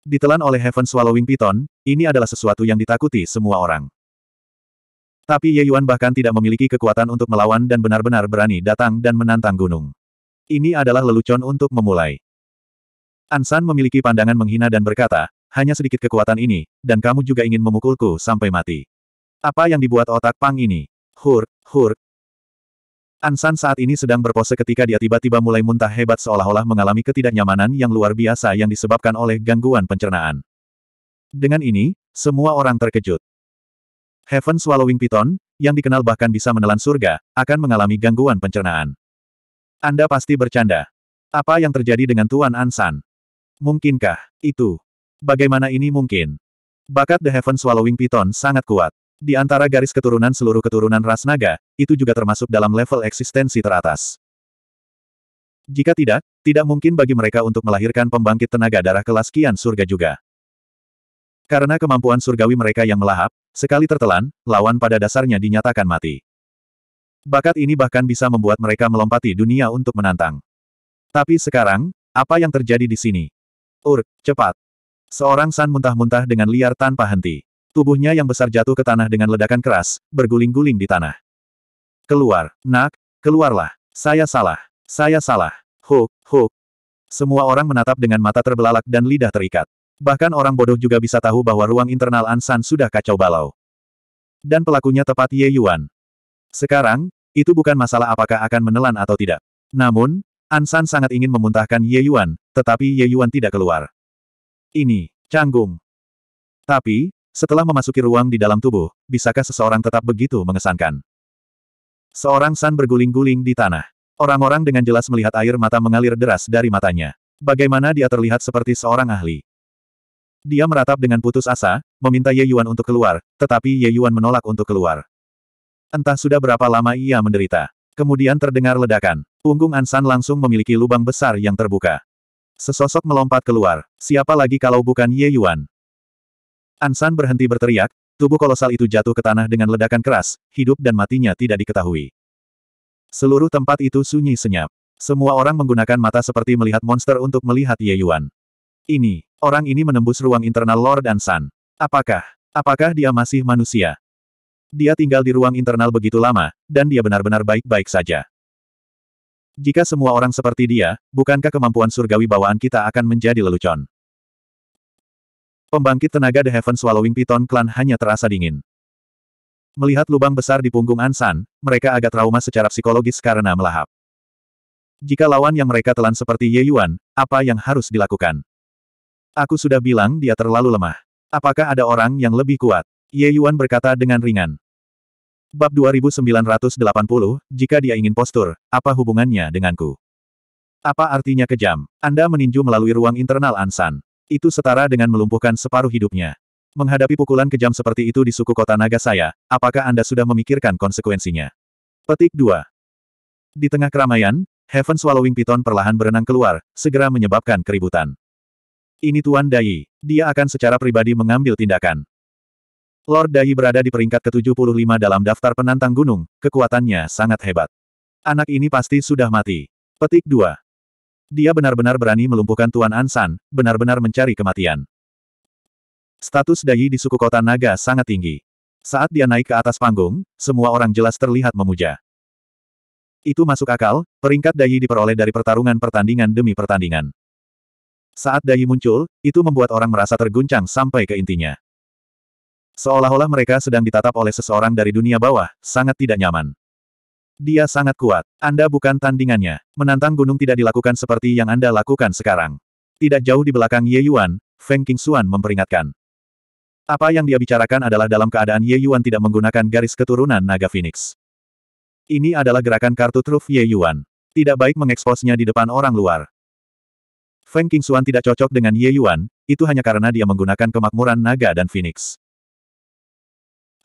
Ditelan oleh Heaven Swallowing Python, ini adalah sesuatu yang ditakuti semua orang. Tapi Ye Yuan bahkan tidak memiliki kekuatan untuk melawan dan benar-benar berani datang dan menantang gunung. Ini adalah lelucon untuk memulai. Ansan memiliki pandangan menghina dan berkata, hanya sedikit kekuatan ini, dan kamu juga ingin memukulku sampai mati. Apa yang dibuat otak Pang ini? Hur, hur. Ansan saat ini sedang berpose ketika dia tiba-tiba mulai muntah hebat seolah-olah mengalami ketidaknyamanan yang luar biasa yang disebabkan oleh gangguan pencernaan. Dengan ini, semua orang terkejut. Heaven Swallowing Python, yang dikenal bahkan bisa menelan surga, akan mengalami gangguan pencernaan. Anda pasti bercanda. Apa yang terjadi dengan Tuan Ansan? Mungkinkah itu Bagaimana ini mungkin? Bakat The Heaven Swallowing Python sangat kuat. Di antara garis keturunan seluruh keturunan ras naga, itu juga termasuk dalam level eksistensi teratas. Jika tidak, tidak mungkin bagi mereka untuk melahirkan pembangkit tenaga darah kelas kian surga juga. Karena kemampuan surgawi mereka yang melahap, sekali tertelan, lawan pada dasarnya dinyatakan mati. Bakat ini bahkan bisa membuat mereka melompati dunia untuk menantang. Tapi sekarang, apa yang terjadi di sini? Ur, cepat, Seorang San muntah-muntah dengan liar tanpa henti. Tubuhnya yang besar jatuh ke tanah dengan ledakan keras, berguling-guling di tanah. Keluar, nak, keluarlah. Saya salah. Saya salah. Huk, huk. Semua orang menatap dengan mata terbelalak dan lidah terikat. Bahkan orang bodoh juga bisa tahu bahwa ruang internal Ansan sudah kacau balau. Dan pelakunya tepat Ye Yuan. Sekarang, itu bukan masalah apakah akan menelan atau tidak. Namun, Ansan sangat ingin memuntahkan Ye Yuan, tetapi Ye Yuan tidak keluar. Ini, canggung. Tapi, setelah memasuki ruang di dalam tubuh, bisakah seseorang tetap begitu mengesankan? Seorang San berguling-guling di tanah. Orang-orang dengan jelas melihat air mata mengalir deras dari matanya. Bagaimana dia terlihat seperti seorang ahli? Dia meratap dengan putus asa, meminta Ye Yuan untuk keluar, tetapi Ye Yuan menolak untuk keluar. Entah sudah berapa lama ia menderita. Kemudian terdengar ledakan. Punggung Ansan langsung memiliki lubang besar yang terbuka. Sesosok melompat keluar. Siapa lagi kalau bukan Ye Yuan? Ansan berhenti berteriak, tubuh kolosal itu jatuh ke tanah dengan ledakan keras, hidup dan matinya tidak diketahui. Seluruh tempat itu sunyi senyap. Semua orang menggunakan mata seperti melihat monster untuk melihat Ye Yuan. Ini, orang ini menembus ruang internal Lord Ansan. Apakah, apakah dia masih manusia? Dia tinggal di ruang internal begitu lama, dan dia benar-benar baik-baik saja. Jika semua orang seperti dia, bukankah kemampuan surgawi bawaan kita akan menjadi lelucon? Pembangkit tenaga The Heaven Swallowing Python Clan hanya terasa dingin. Melihat lubang besar di punggung Ansan, mereka agak trauma secara psikologis karena melahap. Jika lawan yang mereka telan seperti Ye Yuan, apa yang harus dilakukan? Aku sudah bilang dia terlalu lemah. Apakah ada orang yang lebih kuat? Ye Yuan berkata dengan ringan. Bab 2980, jika dia ingin postur, apa hubungannya denganku? Apa artinya kejam? Anda meninju melalui ruang internal Ansan. Itu setara dengan melumpuhkan separuh hidupnya. Menghadapi pukulan kejam seperti itu di suku kota naga saya, apakah Anda sudah memikirkan konsekuensinya? Petik 2. Di tengah keramaian, Heaven Swallowing Piton perlahan berenang keluar, segera menyebabkan keributan. Ini Tuan Dai. Dia akan secara pribadi mengambil tindakan. Lord Dai berada di peringkat ke-75 dalam daftar penantang gunung, kekuatannya sangat hebat. Anak ini pasti sudah mati. Petik 2. Dia benar-benar berani melumpuhkan Tuan Ansan, benar-benar mencari kematian. Status Dai di suku kota Naga sangat tinggi. Saat dia naik ke atas panggung, semua orang jelas terlihat memuja. Itu masuk akal, peringkat Dai diperoleh dari pertarungan pertandingan demi pertandingan. Saat Dai muncul, itu membuat orang merasa terguncang sampai ke intinya. Seolah-olah mereka sedang ditatap oleh seseorang dari dunia bawah, sangat tidak nyaman. Dia sangat kuat. Anda bukan tandingannya. Menantang gunung tidak dilakukan seperti yang Anda lakukan sekarang. Tidak jauh di belakang Ye Yuan, Feng Xuan memperingatkan. Apa yang dia bicarakan adalah dalam keadaan Ye Yuan tidak menggunakan garis keturunan naga Phoenix. Ini adalah gerakan kartu truf Ye Yuan. Tidak baik mengeksposnya di depan orang luar. Feng Xuan tidak cocok dengan Ye Yuan, itu hanya karena dia menggunakan kemakmuran naga dan Phoenix.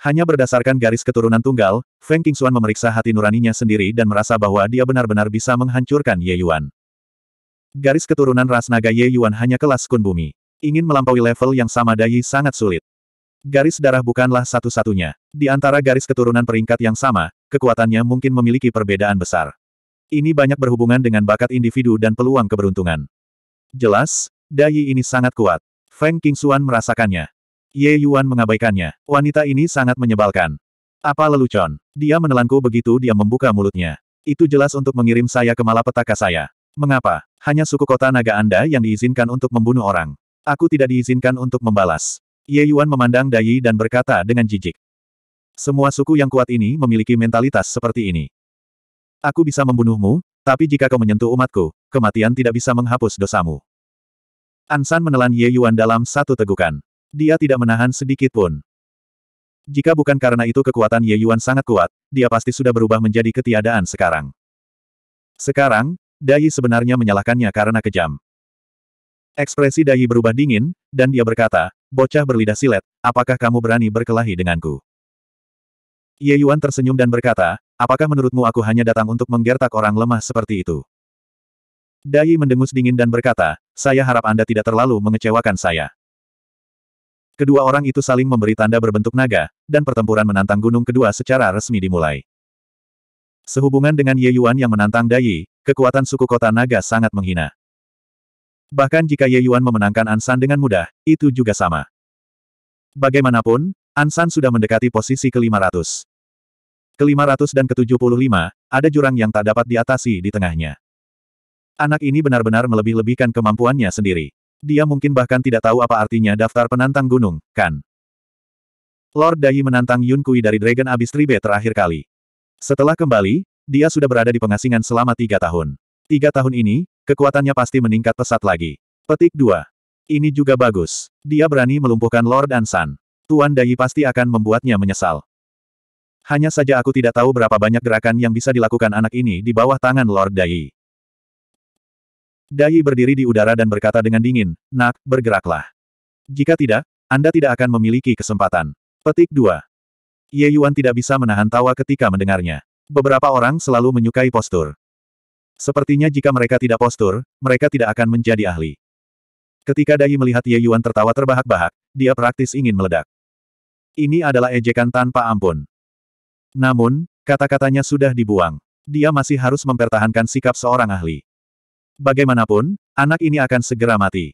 Hanya berdasarkan garis keturunan tunggal, Feng Qingxuan memeriksa hati nuraninya sendiri dan merasa bahwa dia benar-benar bisa menghancurkan Ye Yuan. Garis keturunan ras naga Ye Yuan hanya kelas kun bumi. Ingin melampaui level yang sama Dai sangat sulit. Garis darah bukanlah satu-satunya. Di antara garis keturunan peringkat yang sama, kekuatannya mungkin memiliki perbedaan besar. Ini banyak berhubungan dengan bakat individu dan peluang keberuntungan. Jelas, Dai ini sangat kuat. Feng Qingxuan merasakannya. Ye Yuan mengabaikannya. Wanita ini sangat menyebalkan. Apa lelucon? Dia menelanku begitu dia membuka mulutnya. Itu jelas untuk mengirim saya ke malapetaka saya. Mengapa? Hanya suku kota naga Anda yang diizinkan untuk membunuh orang. Aku tidak diizinkan untuk membalas. Ye Yuan memandang Dayi dan berkata dengan jijik. Semua suku yang kuat ini memiliki mentalitas seperti ini. Aku bisa membunuhmu, tapi jika kau menyentuh umatku, kematian tidak bisa menghapus dosamu. Ansan menelan Ye Yuan dalam satu tegukan. Dia tidak menahan sedikit pun. Jika bukan karena itu kekuatan Ye Yuan sangat kuat, dia pasti sudah berubah menjadi ketiadaan sekarang. Sekarang, Dai sebenarnya menyalahkannya karena kejam. Ekspresi Dai berubah dingin, dan dia berkata, bocah berlidah silet, apakah kamu berani berkelahi denganku? Ye Yuan tersenyum dan berkata, apakah menurutmu aku hanya datang untuk menggertak orang lemah seperti itu? Dai mendengus dingin dan berkata, saya harap Anda tidak terlalu mengecewakan saya. Kedua orang itu saling memberi tanda berbentuk naga, dan pertempuran menantang gunung kedua secara resmi dimulai. Sehubungan dengan Ye Yuan yang menantang Dai, kekuatan suku kota naga sangat menghina. Bahkan jika Ye Yuan memenangkan Ansan dengan mudah, itu juga sama. Bagaimanapun, Ansan sudah mendekati posisi ke-500. Ke-500 dan ke-75, ada jurang yang tak dapat diatasi di tengahnya. Anak ini benar-benar melebih-lebihkan kemampuannya sendiri. Dia mungkin bahkan tidak tahu apa artinya daftar penantang gunung, kan? Lord Dai menantang Yun Kui dari Dragon Abyss Tribe terakhir kali. Setelah kembali, dia sudah berada di pengasingan selama tiga tahun. Tiga tahun ini, kekuatannya pasti meningkat pesat lagi. Petik 2. Ini juga bagus. Dia berani melumpuhkan Lord Ansan. Tuan Dai pasti akan membuatnya menyesal. Hanya saja aku tidak tahu berapa banyak gerakan yang bisa dilakukan anak ini di bawah tangan Lord Dai. Dai berdiri di udara dan berkata dengan dingin, Nak, bergeraklah. Jika tidak, Anda tidak akan memiliki kesempatan. Petik 2. Ye Yuan tidak bisa menahan tawa ketika mendengarnya. Beberapa orang selalu menyukai postur. Sepertinya jika mereka tidak postur, mereka tidak akan menjadi ahli. Ketika Dai melihat Ye Yuan tertawa terbahak-bahak, dia praktis ingin meledak. Ini adalah ejekan tanpa ampun. Namun, kata-katanya sudah dibuang. Dia masih harus mempertahankan sikap seorang ahli. Bagaimanapun, anak ini akan segera mati.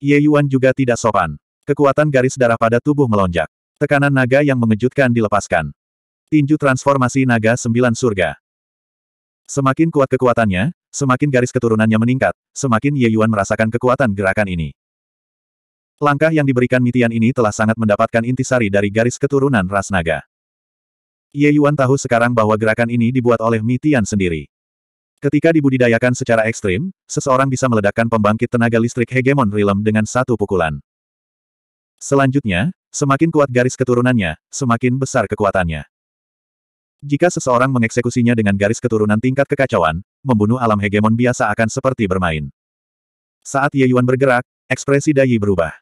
Ye Yuan juga tidak sopan. Kekuatan garis darah pada tubuh melonjak. Tekanan naga yang mengejutkan dilepaskan. Tinju transformasi naga sembilan surga. Semakin kuat kekuatannya, semakin garis keturunannya meningkat, semakin Ye Yuan merasakan kekuatan gerakan ini. Langkah yang diberikan Mitian ini telah sangat mendapatkan intisari dari garis keturunan ras naga. Ye Yuan tahu sekarang bahwa gerakan ini dibuat oleh Mitian sendiri. Ketika dibudidayakan secara ekstrim, seseorang bisa meledakkan pembangkit tenaga listrik hegemon realm dengan satu pukulan. Selanjutnya, semakin kuat garis keturunannya, semakin besar kekuatannya. Jika seseorang mengeksekusinya dengan garis keturunan tingkat kekacauan, membunuh alam hegemon biasa akan seperti bermain. Saat Ye Yuan bergerak, ekspresi Dayi berubah.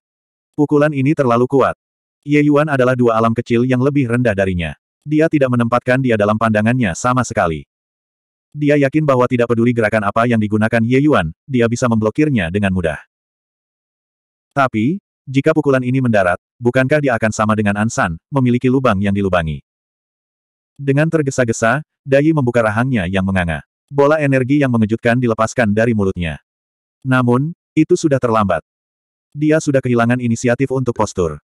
Pukulan ini terlalu kuat. Ye Yuan adalah dua alam kecil yang lebih rendah darinya. Dia tidak menempatkan dia dalam pandangannya sama sekali. Dia yakin bahwa tidak peduli gerakan apa yang digunakan Ye Yuan, dia bisa memblokirnya dengan mudah. Tapi, jika pukulan ini mendarat, bukankah dia akan sama dengan Ansan, memiliki lubang yang dilubangi? Dengan tergesa-gesa, Dai membuka rahangnya yang menganga. Bola energi yang mengejutkan dilepaskan dari mulutnya. Namun, itu sudah terlambat. Dia sudah kehilangan inisiatif untuk postur.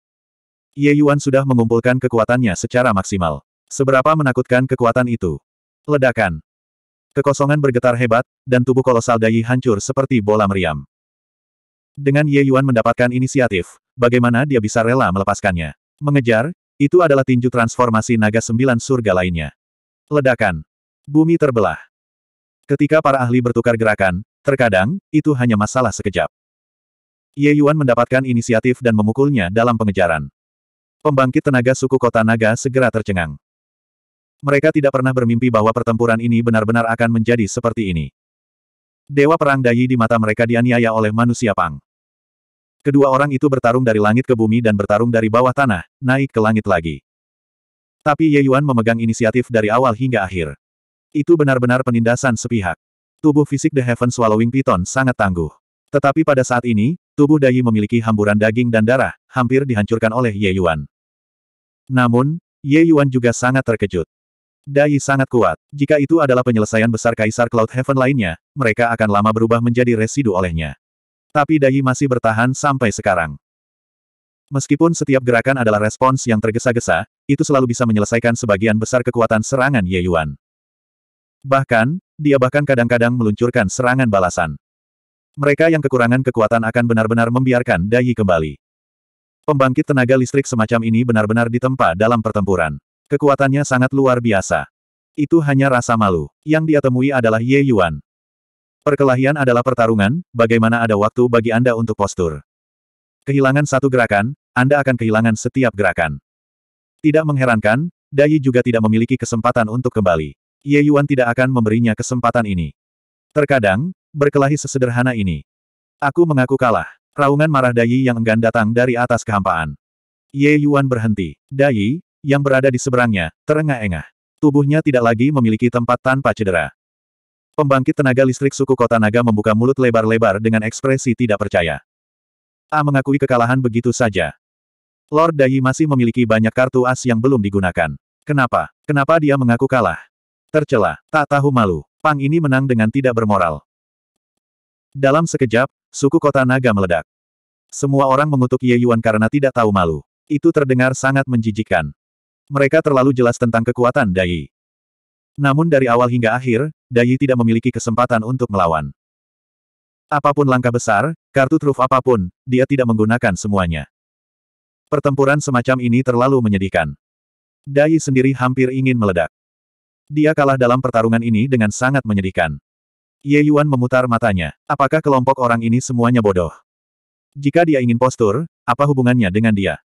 Ye Yuan sudah mengumpulkan kekuatannya secara maksimal. Seberapa menakutkan kekuatan itu? Ledakan. Kekosongan bergetar hebat, dan tubuh kolosal Dai hancur seperti bola meriam. Dengan Ye Yuan mendapatkan inisiatif, bagaimana dia bisa rela melepaskannya? Mengejar, itu adalah tinju transformasi naga sembilan surga lainnya. Ledakan. Bumi terbelah. Ketika para ahli bertukar gerakan, terkadang, itu hanya masalah sekejap. Ye Yuan mendapatkan inisiatif dan memukulnya dalam pengejaran. Pembangkit tenaga suku kota naga segera tercengang. Mereka tidak pernah bermimpi bahwa pertempuran ini benar-benar akan menjadi seperti ini. Dewa Perang Dayi di mata mereka dianiaya oleh manusia Pang. Kedua orang itu bertarung dari langit ke bumi dan bertarung dari bawah tanah, naik ke langit lagi. Tapi Ye Yuan memegang inisiatif dari awal hingga akhir. Itu benar-benar penindasan sepihak. Tubuh fisik The Heaven Swallowing Python sangat tangguh. Tetapi pada saat ini, tubuh Dayi memiliki hamburan daging dan darah, hampir dihancurkan oleh Ye Yuan. Namun, Ye Yuan juga sangat terkejut. Dai sangat kuat. Jika itu adalah penyelesaian besar Kaisar Cloud Heaven lainnya, mereka akan lama berubah menjadi residu olehnya. Tapi Dai masih bertahan sampai sekarang. Meskipun setiap gerakan adalah respons yang tergesa-gesa, itu selalu bisa menyelesaikan sebagian besar kekuatan serangan Ye Yuan. Bahkan, dia bahkan kadang-kadang meluncurkan serangan balasan. Mereka yang kekurangan kekuatan akan benar-benar membiarkan Dai kembali. Pembangkit tenaga listrik semacam ini benar-benar ditempa dalam pertempuran. Kekuatannya sangat luar biasa. Itu hanya rasa malu. Yang dia temui adalah Ye Yuan. Perkelahian adalah pertarungan, bagaimana ada waktu bagi Anda untuk postur. Kehilangan satu gerakan, Anda akan kehilangan setiap gerakan. Tidak mengherankan, Dai juga tidak memiliki kesempatan untuk kembali. Ye Yuan tidak akan memberinya kesempatan ini. Terkadang, berkelahi sesederhana ini. Aku mengaku kalah. Raungan marah Dai yang enggan datang dari atas kehampaan. Ye Yuan berhenti. Dai, yang berada di seberangnya, terengah-engah. Tubuhnya tidak lagi memiliki tempat tanpa cedera. Pembangkit tenaga listrik suku kota naga membuka mulut lebar-lebar dengan ekspresi tidak percaya. A mengakui kekalahan begitu saja. Lord Dai masih memiliki banyak kartu as yang belum digunakan. Kenapa? Kenapa dia mengaku kalah? Tercela, tak tahu malu. Pang ini menang dengan tidak bermoral. Dalam sekejap, suku kota naga meledak. Semua orang mengutuk Ye Yuan karena tidak tahu malu. Itu terdengar sangat menjijikkan. Mereka terlalu jelas tentang kekuatan Dai. Namun dari awal hingga akhir, Dai tidak memiliki kesempatan untuk melawan. Apapun langkah besar, kartu truf apapun, dia tidak menggunakan semuanya. Pertempuran semacam ini terlalu menyedihkan. Dai sendiri hampir ingin meledak. Dia kalah dalam pertarungan ini dengan sangat menyedihkan. Ye Yuan memutar matanya. Apakah kelompok orang ini semuanya bodoh? Jika dia ingin postur, apa hubungannya dengan dia?